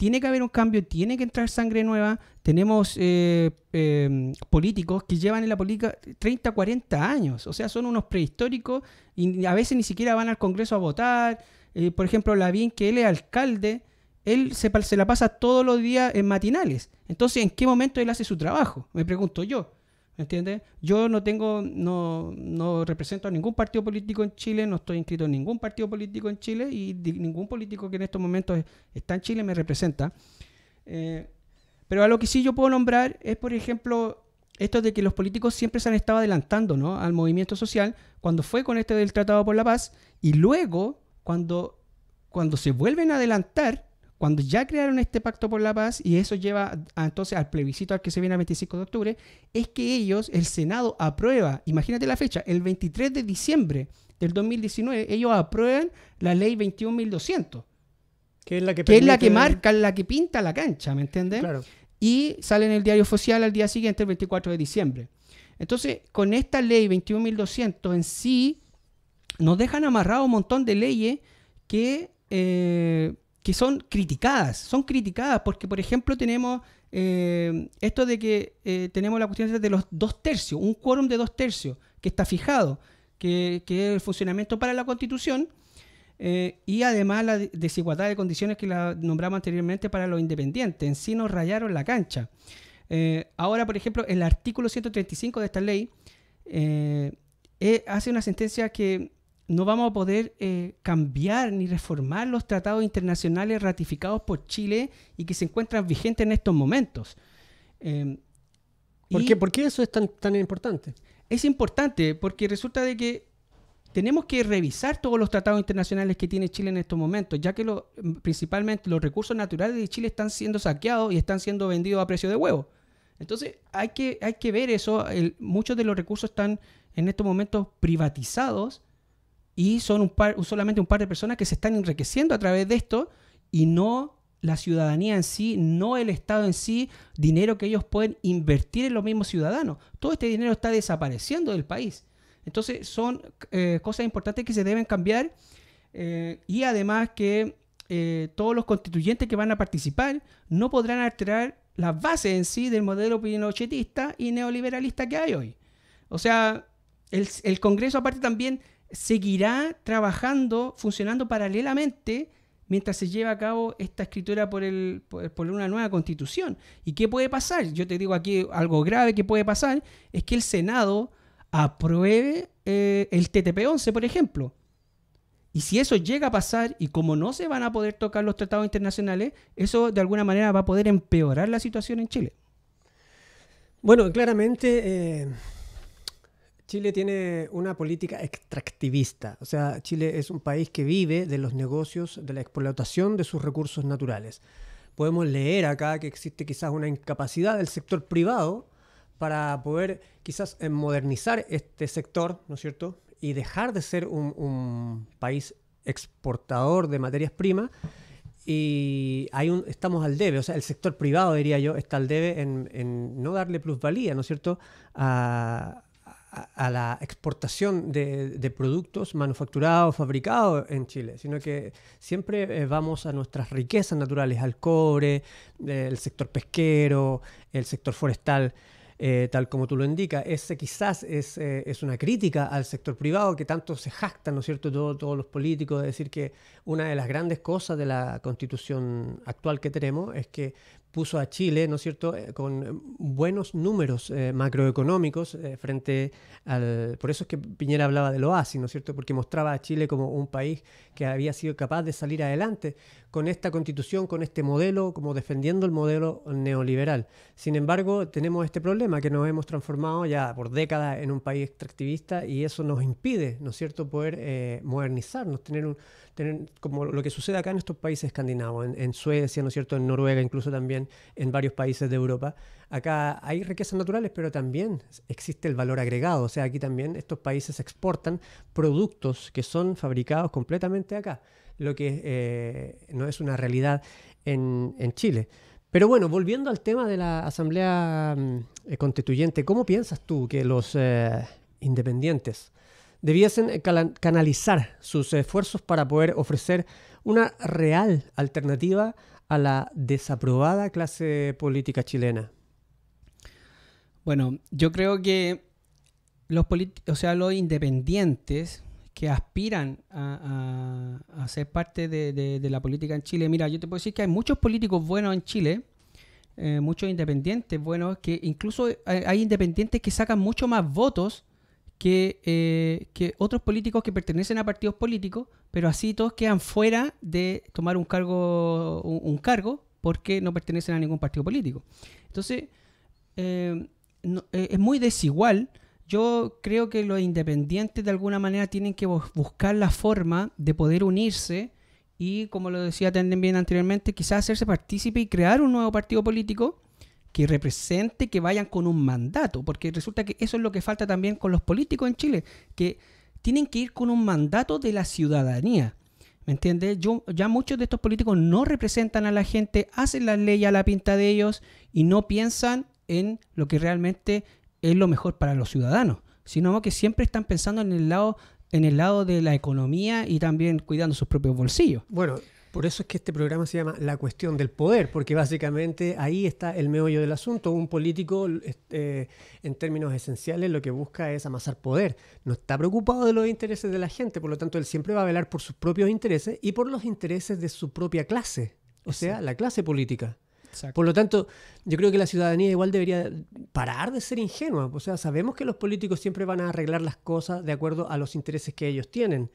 tiene que haber un cambio, tiene que entrar sangre nueva. Tenemos eh, em, políticos que llevan en la política 30, 40 años, o sea, son unos prehistóricos y a veces ni siquiera van al Congreso a votar. Eh, por ejemplo, la Lavín, que él es alcalde, él se la pasa todos los días en matinales. Entonces, ¿en qué momento él hace su trabajo? Me pregunto yo. ¿Entiendes? Yo no tengo, no, no represento a ningún partido político en Chile, no estoy inscrito en ningún partido político en Chile y ningún político que en estos momentos está en Chile me representa. Eh, pero a lo que sí yo puedo nombrar es, por ejemplo, esto de que los políticos siempre se han estado adelantando al movimiento social cuando fue con este del Tratado por la Paz y luego cuando, cuando se vuelven a adelantar cuando ya crearon este pacto por la paz, y eso lleva entonces al plebiscito al que se viene el 25 de octubre, es que ellos, el Senado, aprueba, imagínate la fecha, el 23 de diciembre del 2019, ellos aprueban la ley 21.200. Que es la que, la que marca, la que pinta la cancha, ¿me entiendes? Y sale en el diario oficial al día siguiente, el 24 de diciembre. Entonces, con esta ley 21.200 en sí, nos dejan amarrado un montón de leyes que eh, que son criticadas, son criticadas porque, por ejemplo, tenemos eh, esto de que eh, tenemos la cuestión de los dos tercios, un quórum de dos tercios, que está fijado, que, es el funcionamiento para la Constitución, eh, y además la desigualdad de condiciones que la nombramos anteriormente para los independientes, en sí nos rayaron la cancha. ahora, por ejemplo, el artículo 135 de esta ley hace una sentencia que no vamos a poder eh, cambiar ni reformar los tratados internacionales ratificados por Chile y que se encuentran vigentes en estos momentos. Em, ¿Por, qué, eso es tan, tan importante? Es importante porque resulta de que tenemos que revisar todos los tratados internacionales que tiene Chile en estos momentos, ya que mm, principalmente los recursos naturales de Chile están siendo saqueados y están siendo vendidos a precio de huevo. Entonces hay que, hay que ver eso. muchos de los recursos están en estos momentos privatizados y son un solamente un par de personas que se están enriqueciendo a través de esto y no la ciudadanía en sí, no el Estado en sí, dinero que ellos pueden invertir en los mismos ciudadanos. Todo este dinero está desapareciendo del país. Entonces son eh, cosas importantes que se deben cambiar eh, y además que eh, todos los constituyentes que van a participar no podrán alterar las bases en sí del modelo pinochetista y neoliberalista que hay hoy. O sea, el, el Congreso aparte también seguirá trabajando, funcionando paralelamente mientras se lleva a cabo esta escritura por, una nueva constitución. ¿Y qué puede pasar? Yo te digo aquí algo grave que puede pasar, es que el Senado apruebe eh, el TTP-11, por ejemplo. Y si eso llega a pasar, y como no se van a poder tocar los tratados internacionales, eso de alguna manera va a poder empeorar la situación en Chile. Bueno, claramente... Eh, Chile tiene una política extractivista, o sea, Chile es un país que vive de los negocios, de la explotación de sus recursos naturales. Podemos leer acá que existe quizás una incapacidad del sector privado para poder quizás eh, modernizar este sector, ¿no es cierto? Y dejar de ser un, país exportador de materias primas y hay un, estamos al debe, o sea, el sector privado, diría yo, está al debe en, en no darle plusvalía, ¿no es cierto?, a, a la exportación de, productos manufacturados, fabricados en Chile, sino que siempre eh, vamos a nuestras riquezas naturales, al cobre, eh, el sector pesquero, el sector forestal, eh, tal como tú lo indicas. Ese quizás es, una crítica al sector privado que tanto se jactan, ¿no es cierto?, todos los políticos de decir que una de las grandes cosas de la constitución actual que tenemos es que puso a Chile, ¿no es cierto?, eh, con eh, buenos números eh, macroeconómicos frente al... Por eso es que Piñera hablaba del oasis, ¿no es cierto?, porque mostraba a Chile como un país que había sido capaz de salir adelante con esta constitución, con este modelo, como defendiendo el modelo neoliberal. Sin embargo, tenemos este problema que nos hemos transformado ya por décadas en un país extractivista y eso nos impide, ¿no es cierto?, poder modernizarnos, tener un... Tener, como lo que sucede acá en estos países escandinavos, en Suecia, ¿no es cierto?, en Noruega, incluso también en varios países de Europa. Acá hay riquezas naturales, pero también existe el valor agregado. O sea, aquí también estos países exportan productos que son fabricados completamente acá, lo que eh, no es una realidad en, Chile. Pero bueno, volviendo al tema de la Asamblea mm, eh, Constituyente, ¿cómo piensas tú que los eh, independientes debiesen canalizar sus esfuerzos para poder ofrecer una real alternativa a la desaprobada clase política chilena? Bueno, yo creo que los, o sea, los independientes que aspiran a, a, ser parte de, la política en Chile, mira, yo te puedo decir que hay muchos políticos buenos en Chile, eh, muchos independientes buenos, que incluso hay, independientes que sacan mucho más votos que, eh, otros políticos que pertenecen a partidos políticos, pero así todos quedan fuera de tomar un cargo, un, cargo porque no pertenecen a ningún partido político. Entonces, eh, eh, es muy desigual. Yo creo que los independientes de alguna manera tienen que buscar la forma de poder unirse y, como lo decía también bien anteriormente, quizás hacerse partícipe y crear un nuevo partido político y represente, que vayan con un mandato, porque resulta que eso es lo que falta también con los políticos en Chile, que tienen que ir con un mandato de la ciudadanía. ¿Me entiendes? Yo, ya muchos de estos políticos no representan a la gente, hacen la ley a la pinta de ellos y no piensan en lo que realmente es lo mejor para los ciudadanos, sino que siempre están pensando en el lado en el lado de la economía y también cuidando sus propios bolsillos. Bueno, por eso es que este programa se llama La cuestión del poder, porque básicamente ahí está el meollo del asunto. Un político, este, en términos esenciales, lo que busca es amasar poder. No está preocupado de los intereses de la gente, por lo tanto, él siempre va a velar por sus propios intereses y por los intereses de su propia clase, o sea, la clase política. Por lo tanto, yo creo que la ciudadanía igual debería parar de ser ingenua. O sea, sabemos que los políticos siempre van a arreglar las cosas de acuerdo a los intereses que ellos tienen,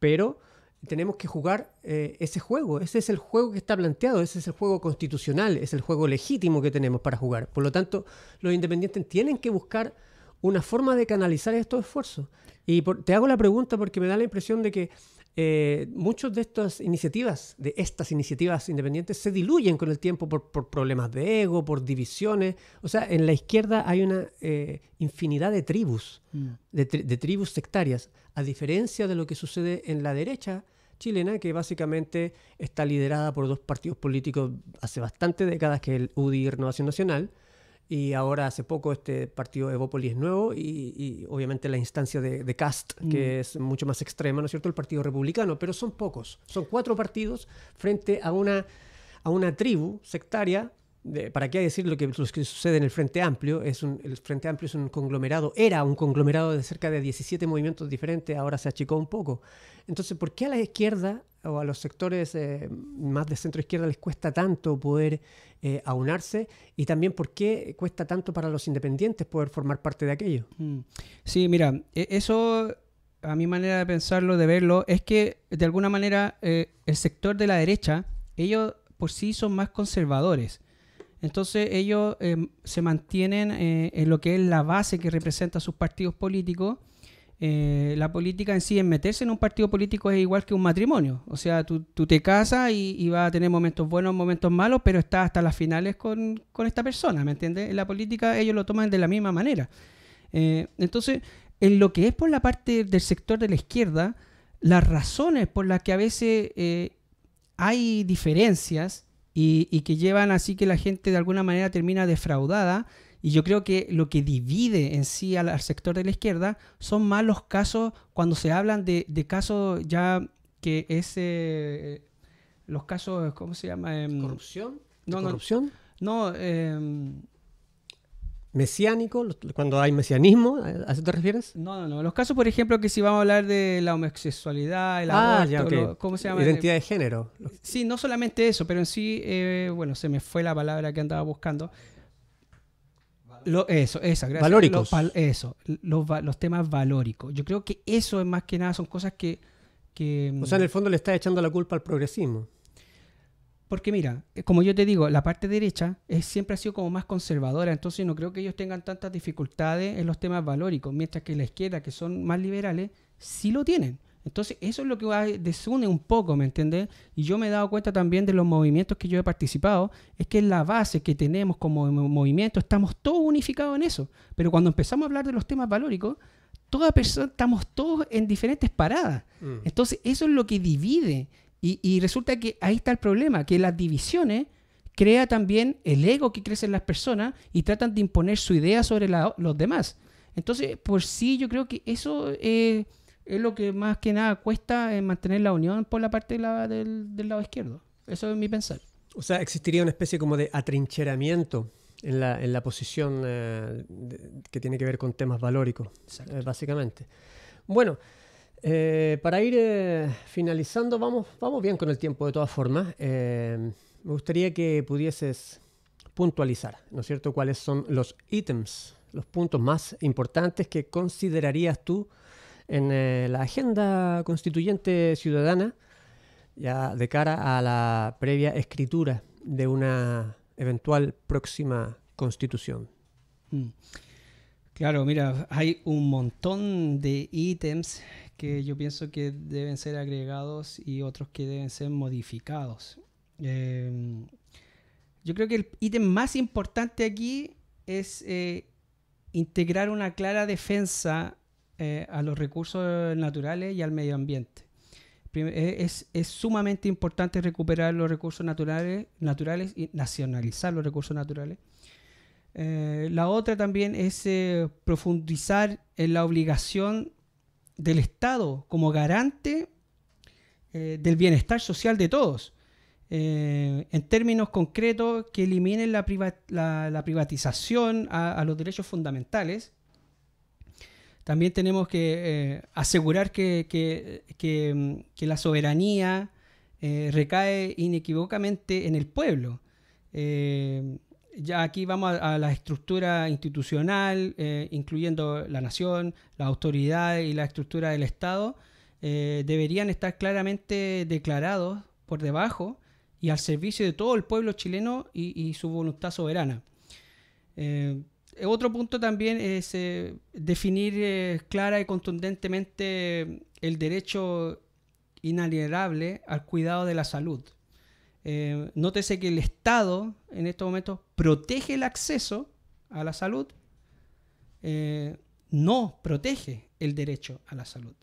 pero tenemos que jugar eh, ese juego. Ese es el juego que está planteado, ese es el juego constitucional, es el juego legítimo que tenemos para jugar. Por lo tanto, los independientes tienen que buscar una forma de canalizar estos esfuerzos. Y te hago la pregunta porque me da la impresión de que eh, muchas de estas iniciativas, de estas iniciativas independientes, se diluyen con el tiempo por, problemas de ego, por divisiones. O sea, en la izquierda hay una eh, infinidad de tribus, mm. de, de, tribus sectarias, a diferencia de lo que sucede en la derecha chilena, que básicamente está liderada por dos partidos políticos hace bastantes décadas, que el UDI y Renovación Nacional, y ahora hace poco este partido Evópolis es nuevo y, y, obviamente la instancia de, de CAST, que mm. es mucho más extrema, ¿no es cierto?, el Partido Republicano, pero son pocos, son cuatro partidos frente a una, a una tribu sectaria. De, ¿Para qué decir lo que, que sucede en el Frente Amplio? Es un, el Frente Amplio es un conglomerado, era un conglomerado de cerca de 17 movimientos diferentes, ahora se achicó un poco. Entonces, ¿por qué a la izquierda o a los sectores eh, más de centro izquierda les cuesta tanto poder eh, aunarse y también por qué cuesta tanto para los independientes poder formar parte de aquello. Mm. Sí, mira, e-, eso a mi manera de pensarlo, de verlo, es que de alguna manera eh, el sector de la derecha, ellos por sí son más conservadores. Entonces ellos em, se mantienen en lo que es la base que representa sus partidos políticos eh, la política en sí, en meterse en un partido político es igual que un matrimonio. O sea, tú, te casas y, y, vas a tener momentos buenos, momentos malos, pero estás hasta las finales con, esta persona, ¿me entiendes? En la política ellos lo toman de la misma manera. Eh, entonces, en lo que es por la parte del sector de la izquierda, las razones por las que a veces eh, hay diferencias y que llevan así que la gente de alguna manera termina defraudada, y yo creo que lo que divide en sí al, sector de la izquierda son más los casos, cuando se hablan de, casos ya que es... Eh, los casos, ¿cómo se llama? Em, ¿Corrupción? No, ¿Corrupción? No, em, mesiánico, cuando hay mesianismo, ¿a eso te refieres? No, no, no. Los casos, por ejemplo, que si vamos a hablar de la homosexualidad, el ah, aborto, ¿cómo se llama? Identidad de género. Sí, no solamente eso, pero en sí, eh, bueno, se me fue la palabra que andaba buscando. Lo, eso, esa, gracias. Valóricos. eso, los, temas valóricos. Yo creo que eso es más que nada, son cosas que, mm, O sea, en el fondo le está echando la culpa al progresismo. Porque mira, eh, como yo te digo, la parte derecha es, siempre ha sido como más conservadora, entonces no creo que ellos tengan tantas dificultades en los temas valóricos, mientras que la izquierda, que son más liberales, sí lo tienen. Entonces, eso es lo que desune un poco, ¿me entiendes? Y yo me he dado cuenta también de los movimientos que yo he participado, es que la base que tenemos como movimiento, estamos todos unificados en eso. Pero cuando empezamos a hablar de los temas valóricos, toda persona, estamos todos en diferentes paradas. Mm. Entonces, eso es lo que divide. Y, resulta que ahí está el problema, que las divisiones crea también el ego que crece en las personas y tratan de imponer su idea sobre los demás. Entonces, por sí, yo creo que eso... es. Eh, es lo que más que nada cuesta en eh, mantener la unión por la parte del, lado izquierdo. Eso es mi pensar. O sea, existiría una especie como de atrincheramiento en la, posición eh, que tiene que ver con temas valóricos, eh, básicamente. Bueno, para ir finalizando, vamos, vamos bien con el tiempo de todas formas. me gustaría que pudieses puntualizar, ¿no es cierto?, cuáles son los ítems, los puntos más importantes que considerarías tú en eh, la agenda constituyente ciudadana, ya de cara a la previa escritura de una eventual próxima constitución. Mm. Claro, mira, hay un montón de ítems que yo pienso que deben ser agregados y otros que deben ser modificados. Em, yo creo que el ítem más importante aquí es eh, integrar una clara defensa eh, a los recursos naturales y al medio ambiente. E-, es, sumamente importante recuperar los recursos naturales, naturales y nacionalizar los recursos naturales. Eh, la otra también es eh, profundizar en la obligación del Estado como garante del bienestar social de todos. en términos concretos, que eliminen la, la, privatización a, los derechos fundamentales también tenemos que eh, asegurar mm, que, la soberanía eh, recae inequívocamente en el pueblo. Eh, ya aquí vamos a, la estructura institucional, incluyendo la nación, la autoridad y la estructura del Estado, deberían estar claramente declarados por debajo y al servicio de todo el pueblo chileno y, y su voluntad soberana. Eh, otro punto también es eh, definir eh, clara y contundentemente el derecho inalienable al cuidado de la salud. nótese que el Estado en estos momentos protege el acceso a la salud, no protege el derecho a la salud.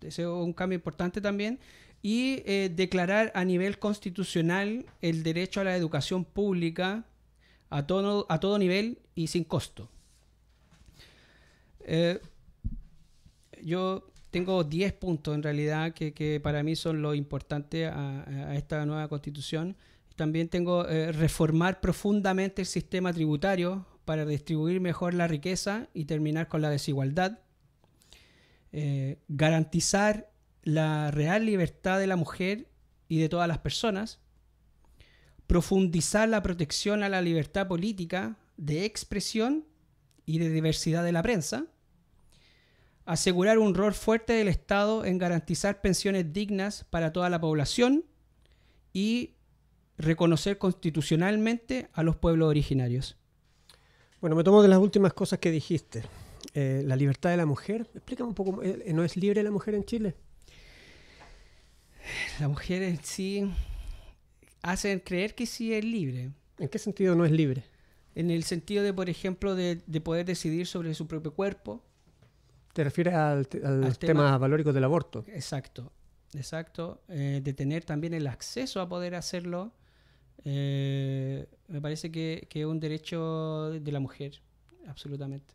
Ese es un cambio importante también. Y declarar a nivel constitucional el derecho a la educación pública a todo, a todo nivel y sin costo. Eh, yo tengo 10 puntos en realidad que, para mí son lo importante a, esta nueva constitución. También tengo eh, reformar profundamente el sistema tributario para distribuir mejor la riqueza y terminar con la desigualdad. Eh, garantizar la real libertad de la mujer y de todas las personas profundizar la protección a la libertad política de expresión y de diversidad de la prensa, asegurar un rol fuerte del Estado en garantizar pensiones dignas para toda la población y reconocer constitucionalmente a los pueblos originarios. Bueno, me tomo de las últimas cosas que dijiste. Eh, la libertad de la mujer, explícame un poco, eh, ¿no es libre la mujer en Chile? La mujer en sí hacen creer que sí es libre. ¿En qué sentido no es libre? En el sentido de, por ejemplo, de, poder decidir sobre su propio cuerpo. ¿Te refieres al, tema, tema, valórico del aborto? Exacto, exacto. Eh, de tener también el acceso a poder hacerlo. Eh, me parece que, es un derecho de la mujer, absolutamente.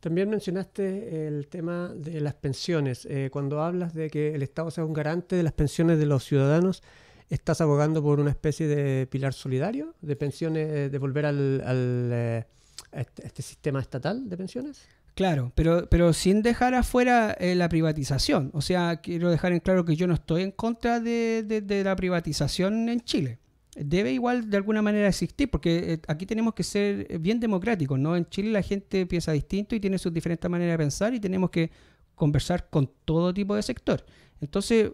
También mencionaste el tema de las pensiones. Eh, cuando hablas de que el Estado sea un garante de las pensiones de los ciudadanos, estás abogando por una especie de pilar solidario de pensiones, eh, de volver al, a eh, este, este, sistema estatal de pensiones. Claro, pero, pero sin dejar afuera eh, la privatización. O sea, quiero dejar en claro que yo no estoy en contra de, de la privatización en Chile debe igual de alguna manera existir, porque aquí tenemos que ser bien democráticos, ¿no? En Chile la gente piensa distinto y tiene sus diferentes maneras de pensar y tenemos que conversar con todo tipo de sector. Entonces,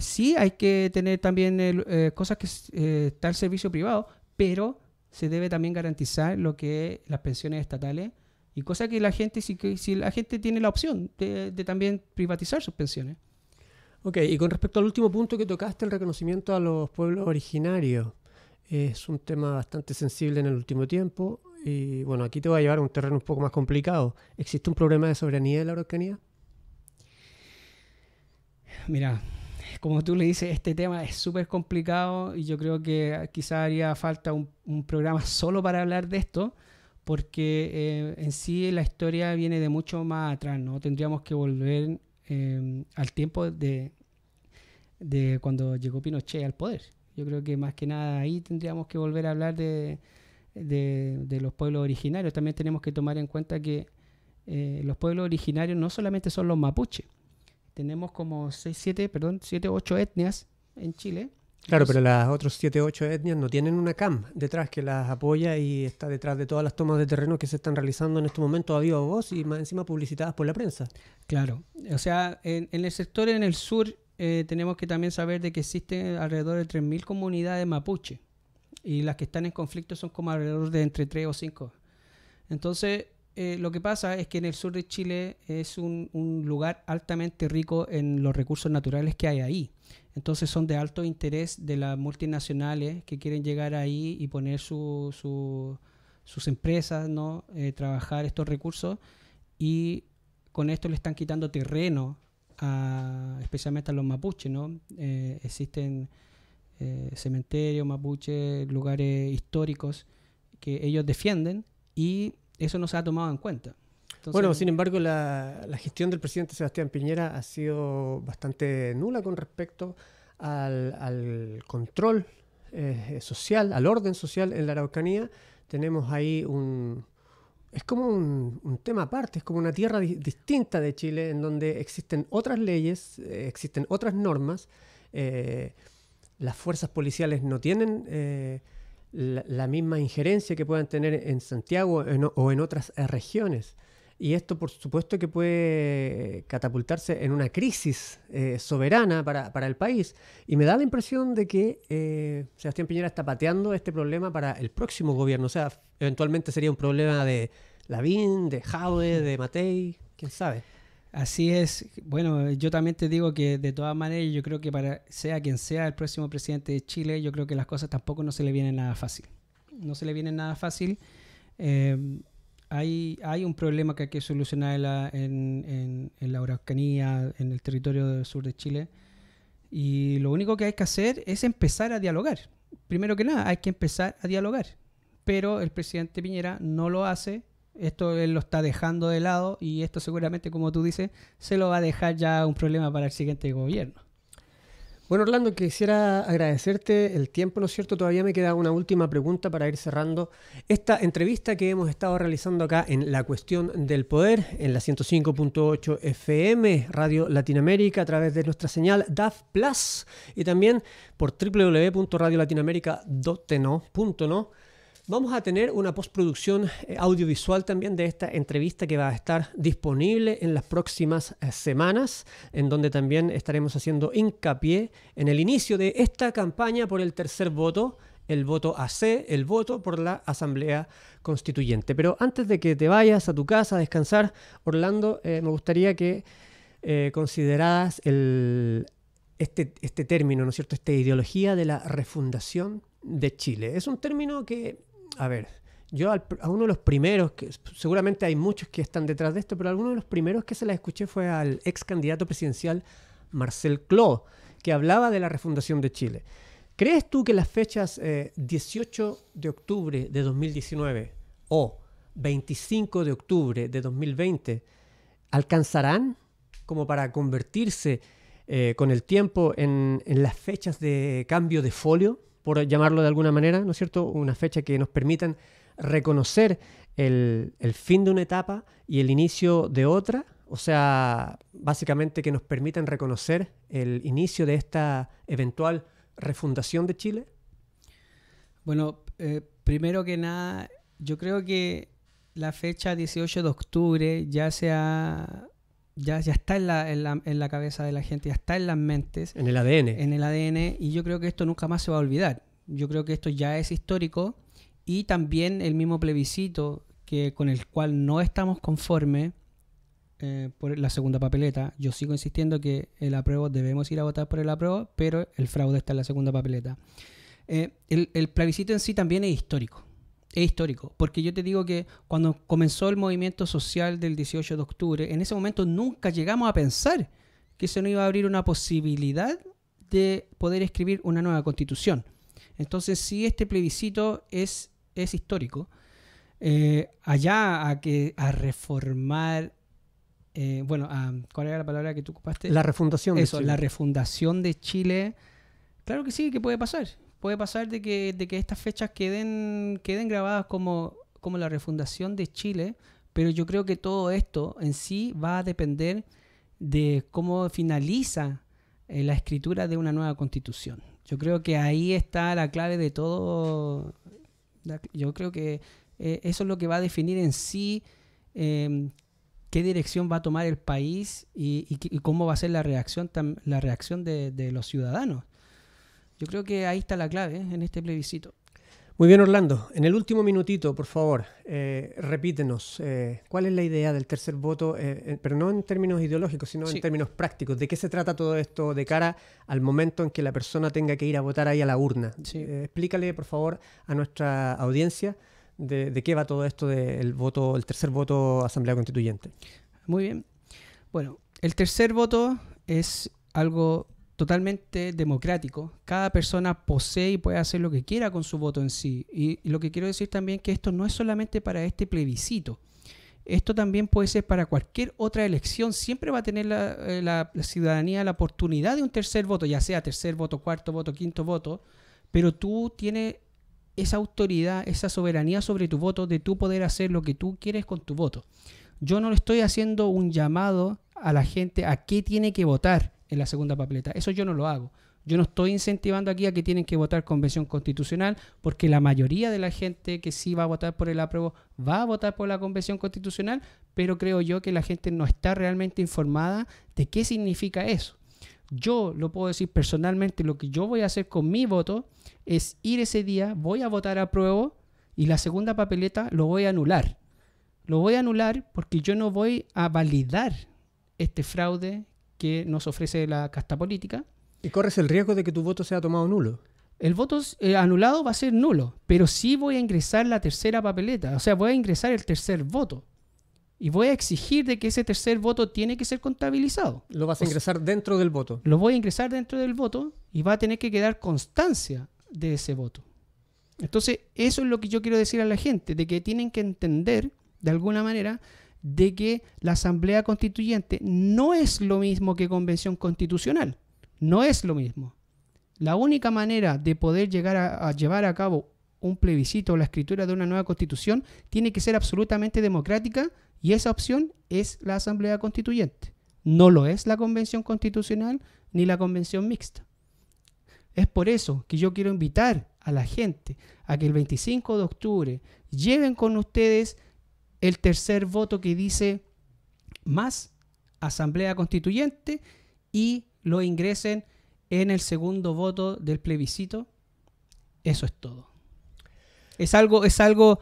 sí hay que tener también eh, eh, cosas que eh, está el servicio privado, pero se debe también garantizar lo que es las pensiones estatales y cosa que la gente, si, la gente tiene la opción de, también privatizar sus pensiones. Ok, y con respecto al último punto que tocaste, el reconocimiento a los pueblos originarios, es un tema bastante sensible en el último tiempo y bueno, aquí te voy a llevar a un terreno un poco más complicado. ¿Existe un problema de soberanía de la Araucanía? Mira, como tú le dices, este tema es súper complicado y yo creo que quizás haría falta un, programa solo para hablar de esto, porque eh, en sí la historia viene de mucho más atrás, ¿no? Tendríamos que volver em, al tiempo de, de cuando llegó Pinochet al poder. Yo creo que más que nada ahí tendríamos que volver a hablar de, los pueblos originarios. También tenemos que tomar en cuenta que eh, los pueblos originarios no solamente son los mapuches, tenemos como 6, 7, perdón, 7, 8 etnias en Chile. Claro, pero las otras 7, 8 etnias no tienen una CAM detrás que las apoya y está detrás de todas las tomas de terreno que se están realizando en este momento a viva voz y más encima publicitadas por la prensa. Claro, o sea, en, el sector en el sur eh, tenemos que también saber de que existen alrededor de 3.000 comunidades mapuche y las que están en conflicto son como alrededor de entre 3 o 5. Entonces, eh, lo que pasa es que en el sur de Chile es un, lugar altamente rico en los recursos naturales que hay ahí. Entonces son de alto interés de las multinacionales que quieren llegar ahí y poner sus empresas, ¿no? Eh, trabajar estos recursos y con esto le están quitando terreno especialmente a los mapuches, ¿no? Eh, existen cementerios mapuches, lugares históricos que ellos defienden y eso no se ha tomado en cuenta. bueno, sin embargo, la, gestión del presidente Sebastián Piñera ha sido bastante nula con respecto al, control eh, social, al orden social en la Araucanía. Tenemos ahí un... Es como un, tema aparte, es como una tierra distinta de Chile en donde existen otras leyes, eh, existen otras normas. Eh, las fuerzas policiales no tienen la, misma injerencia que puedan tener en Santiago o en otras eh, regiones. Y esto, por supuesto, que puede eh, catapultarse en una crisis eh, soberana para, el país. Y me da la impresión de que Sebastián Piñera está pateando este problema para el próximo gobierno. O sea, eventualmente sería un problema de Lavín, de Jaue, de Matei, quién sabe. Así es. Bueno, yo también te digo que de todas maneras yo creo que para sea quien sea el próximo presidente de Chile, yo creo que las cosas tampoco no se le vienen nada fácil. No se le vienen nada fácil. Em, hay, hay un problema que hay que solucionar en la, en, en, la en el territorio del sur de Chile. Y lo único que hay que hacer es empezar a dialogar. Primero que nada, hay que empezar a dialogar. Pero el presidente Piñera no lo hace esto él lo está dejando de lado y esto seguramente, como tú dices, se lo va a dejar ya un problema para el siguiente gobierno. Bueno, Orlando, quisiera agradecerte el tiempo, ¿no es cierto? Todavía me queda una última pregunta para ir cerrando esta entrevista que hemos estado realizando acá en La Cuestión del Poder, en la 105.8 FM, Radio Latinoamérica, a través de nuestra señal DAF Plus y también por www.radiolatinoamerica.no Vamos a tener una postproducción eh, audiovisual también de esta entrevista que va a estar disponible en las próximas eh, semanas, en donde también estaremos haciendo hincapié en el inicio de esta campaña por el tercer voto el voto AC, el voto por la Asamblea Constituyente. Pero antes de que te vayas a tu casa a descansar, Orlando, eh, me gustaría que eh, este, este término, ¿no es cierto?, esta ideología de la refundación de Chile. Es un término que a ver, yo a uno de los primeros, que seguramente hay muchos que están detrás de esto, pero alguno de los primeros que se la escuché fue al ex candidato presidencial Marcel Cló, que hablaba de la refundación de Chile. ¿Crees tú que las fechas 18 eh, de octubre de 2019 o 25 de octubre de 2020 alcanzarán como para convertirse eh, con el tiempo en las fechas de cambio de folio? por llamarlo de alguna manera, ¿no es cierto? Una fecha que nos permitan reconocer el, fin de una etapa y el inicio de otra, o sea, básicamente que nos permitan reconocer el inicio de esta eventual refundación de Chile. Bueno, eh, primero que nada, yo creo que la fecha 18 de octubre ya se ha ya, está en la, en la, cabeza de la gente, ya está en las mentes. En el ADN. En el ADN, y yo creo que esto nunca más se va a olvidar. Yo creo que esto ya es histórico y también el mismo plebiscito que, con el cual no estamos conformes eh, por la segunda papeleta. Yo sigo insistiendo que el apruebo, debemos ir a votar por el apruebo, pero el fraude está en la segunda papeleta. Eh, el plebiscito en sí también es histórico es histórico, porque yo te digo que cuando comenzó el movimiento social del 18 de octubre, en ese momento nunca llegamos a pensar que se nos iba a abrir una posibilidad de poder escribir una nueva constitución. Entonces, si este plebiscito es, es histórico, eh, allá a, que, a reformar, eh, bueno, ¿cuál era la palabra que tú ocupaste? La refundación la refundación de Chile, claro que sí, que puede pasar puede pasar de que, estas fechas queden, queden grabadas como, como la refundación de Chile, pero yo creo que todo esto en sí va a depender de cómo finaliza eh, la escritura de una nueva constitución. Yo creo que ahí está la clave de todo. yo creo que eh, eso es lo que va a definir en sí em, qué dirección va a tomar el país y, cómo va a ser la reacción, la reacción de los ciudadanos. Yo creo que ahí está la clave ¿eh? en este plebiscito. Muy bien, Orlando. En el último minutito, por favor, eh, repítenos, eh, ¿cuál es la idea del tercer voto? pero no en términos ideológicos, sino en términos prácticos. ¿De qué se trata todo esto de cara al momento en que la persona tenga que ir a votar ahí a la urna? explícale, por favor, a nuestra audiencia de, qué va todo esto del voto, el tercer voto Asamblea Constituyente. Muy bien. Bueno, el tercer voto es algo totalmente democrático. Cada persona posee y puede hacer lo que quiera con su voto en sí. Y, lo que quiero decir también es que esto no es solamente para este plebiscito. Esto también puede ser para cualquier otra elección. Siempre va a tener eh, la, la ciudadanía la oportunidad de un tercer voto, ya sea tercer voto, cuarto voto, quinto voto. Pero tú tienes esa autoridad, esa soberanía sobre tu voto, de tú poder hacer lo que tú quieres con tu voto. Yo no le estoy haciendo un llamado a la gente a qué tiene que votar en la segunda papeleta. Eso yo no lo hago. Yo no estoy incentivando aquí a que tienen que votar convención constitucional, porque la mayoría de la gente que sí va a votar por el apruebo va a votar por la convención constitucional, pero creo yo que la gente no está realmente informada de qué significa eso. Yo lo puedo decir personalmente, lo que yo voy a hacer con mi voto es ir ese día, voy a votar apruebo y la segunda papeleta lo voy a anular. Lo voy a anular porque yo no voy a validar este fraude que nos ofrece la casta política. Y corres el riesgo de que tu voto sea tomado nulo. El voto eh, anulado va a ser nulo, pero sí voy a ingresar la tercera papeleta, o sea, voy a ingresar el tercer voto. Y voy a exigir de que ese tercer voto tiene que ser contabilizado. Lo vas a ingresar dentro del voto. Lo voy a ingresar dentro del voto y va a tener que quedar constancia de ese voto. Entonces, eso es lo que yo quiero decir a la gente, de que tienen que entender, de alguna manera, de que la Asamblea Constituyente no es lo mismo que Convención Constitucional. No es lo mismo. La única manera de poder llegar a, llevar a cabo un plebiscito o la escritura de una nueva constitución tiene que ser absolutamente democrática y esa opción es la Asamblea Constituyente. No lo es la Convención Constitucional ni la Convención Mixta. Es por eso que yo quiero invitar a la gente a que el 25 de octubre lleven con ustedes el tercer voto que dice más asamblea constituyente y lo ingresen en el segundo voto del plebiscito. Eso es todo. Es algo, es algo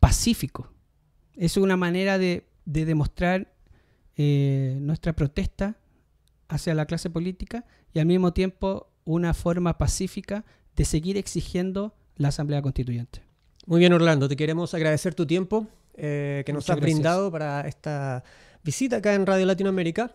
pacífico. Es una manera de, demostrar eh, nuestra protesta hacia la clase política y al mismo tiempo una forma pacífica de seguir exigiendo la Asamblea Constituyente. Muy bien, Orlando, te queremos agradecer tu tiempo. Eh, que nos ha brindado para esta visita acá en Radio Latinoamérica.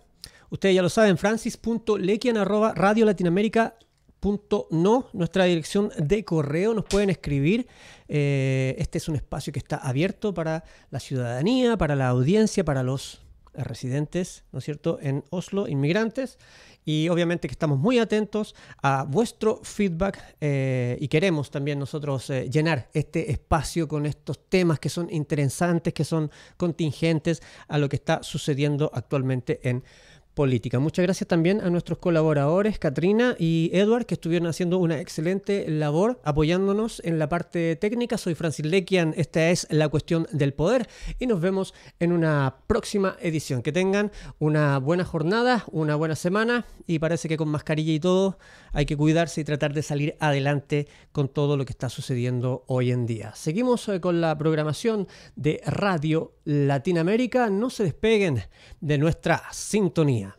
Ustedes ya lo saben, francis.lequian.radiolatinamérica.no, nuestra dirección de correo, nos pueden escribir. Eh, este es un espacio que está abierto para la ciudadanía, para la audiencia, para los residentes, ¿no es cierto?, en Oslo, inmigrantes y obviamente que estamos muy atentos a vuestro feedback eh, y queremos también nosotros eh, llenar este espacio con estos temas que son interesantes, que son contingentes a lo que está sucediendo actualmente en política. Muchas gracias también a nuestros colaboradores, Katrina y Edward, que estuvieron haciendo una excelente labor apoyándonos en la parte técnica. Soy Francis Lequian. esta es La Cuestión del Poder y nos vemos en una próxima edición. Que tengan una buena jornada, una buena semana y parece que con mascarilla y todo hay que cuidarse y tratar de salir adelante con todo lo que está sucediendo hoy en día. Seguimos eh, con la programación de Radio Latinoamérica, no se despeguen de nuestra sintonía.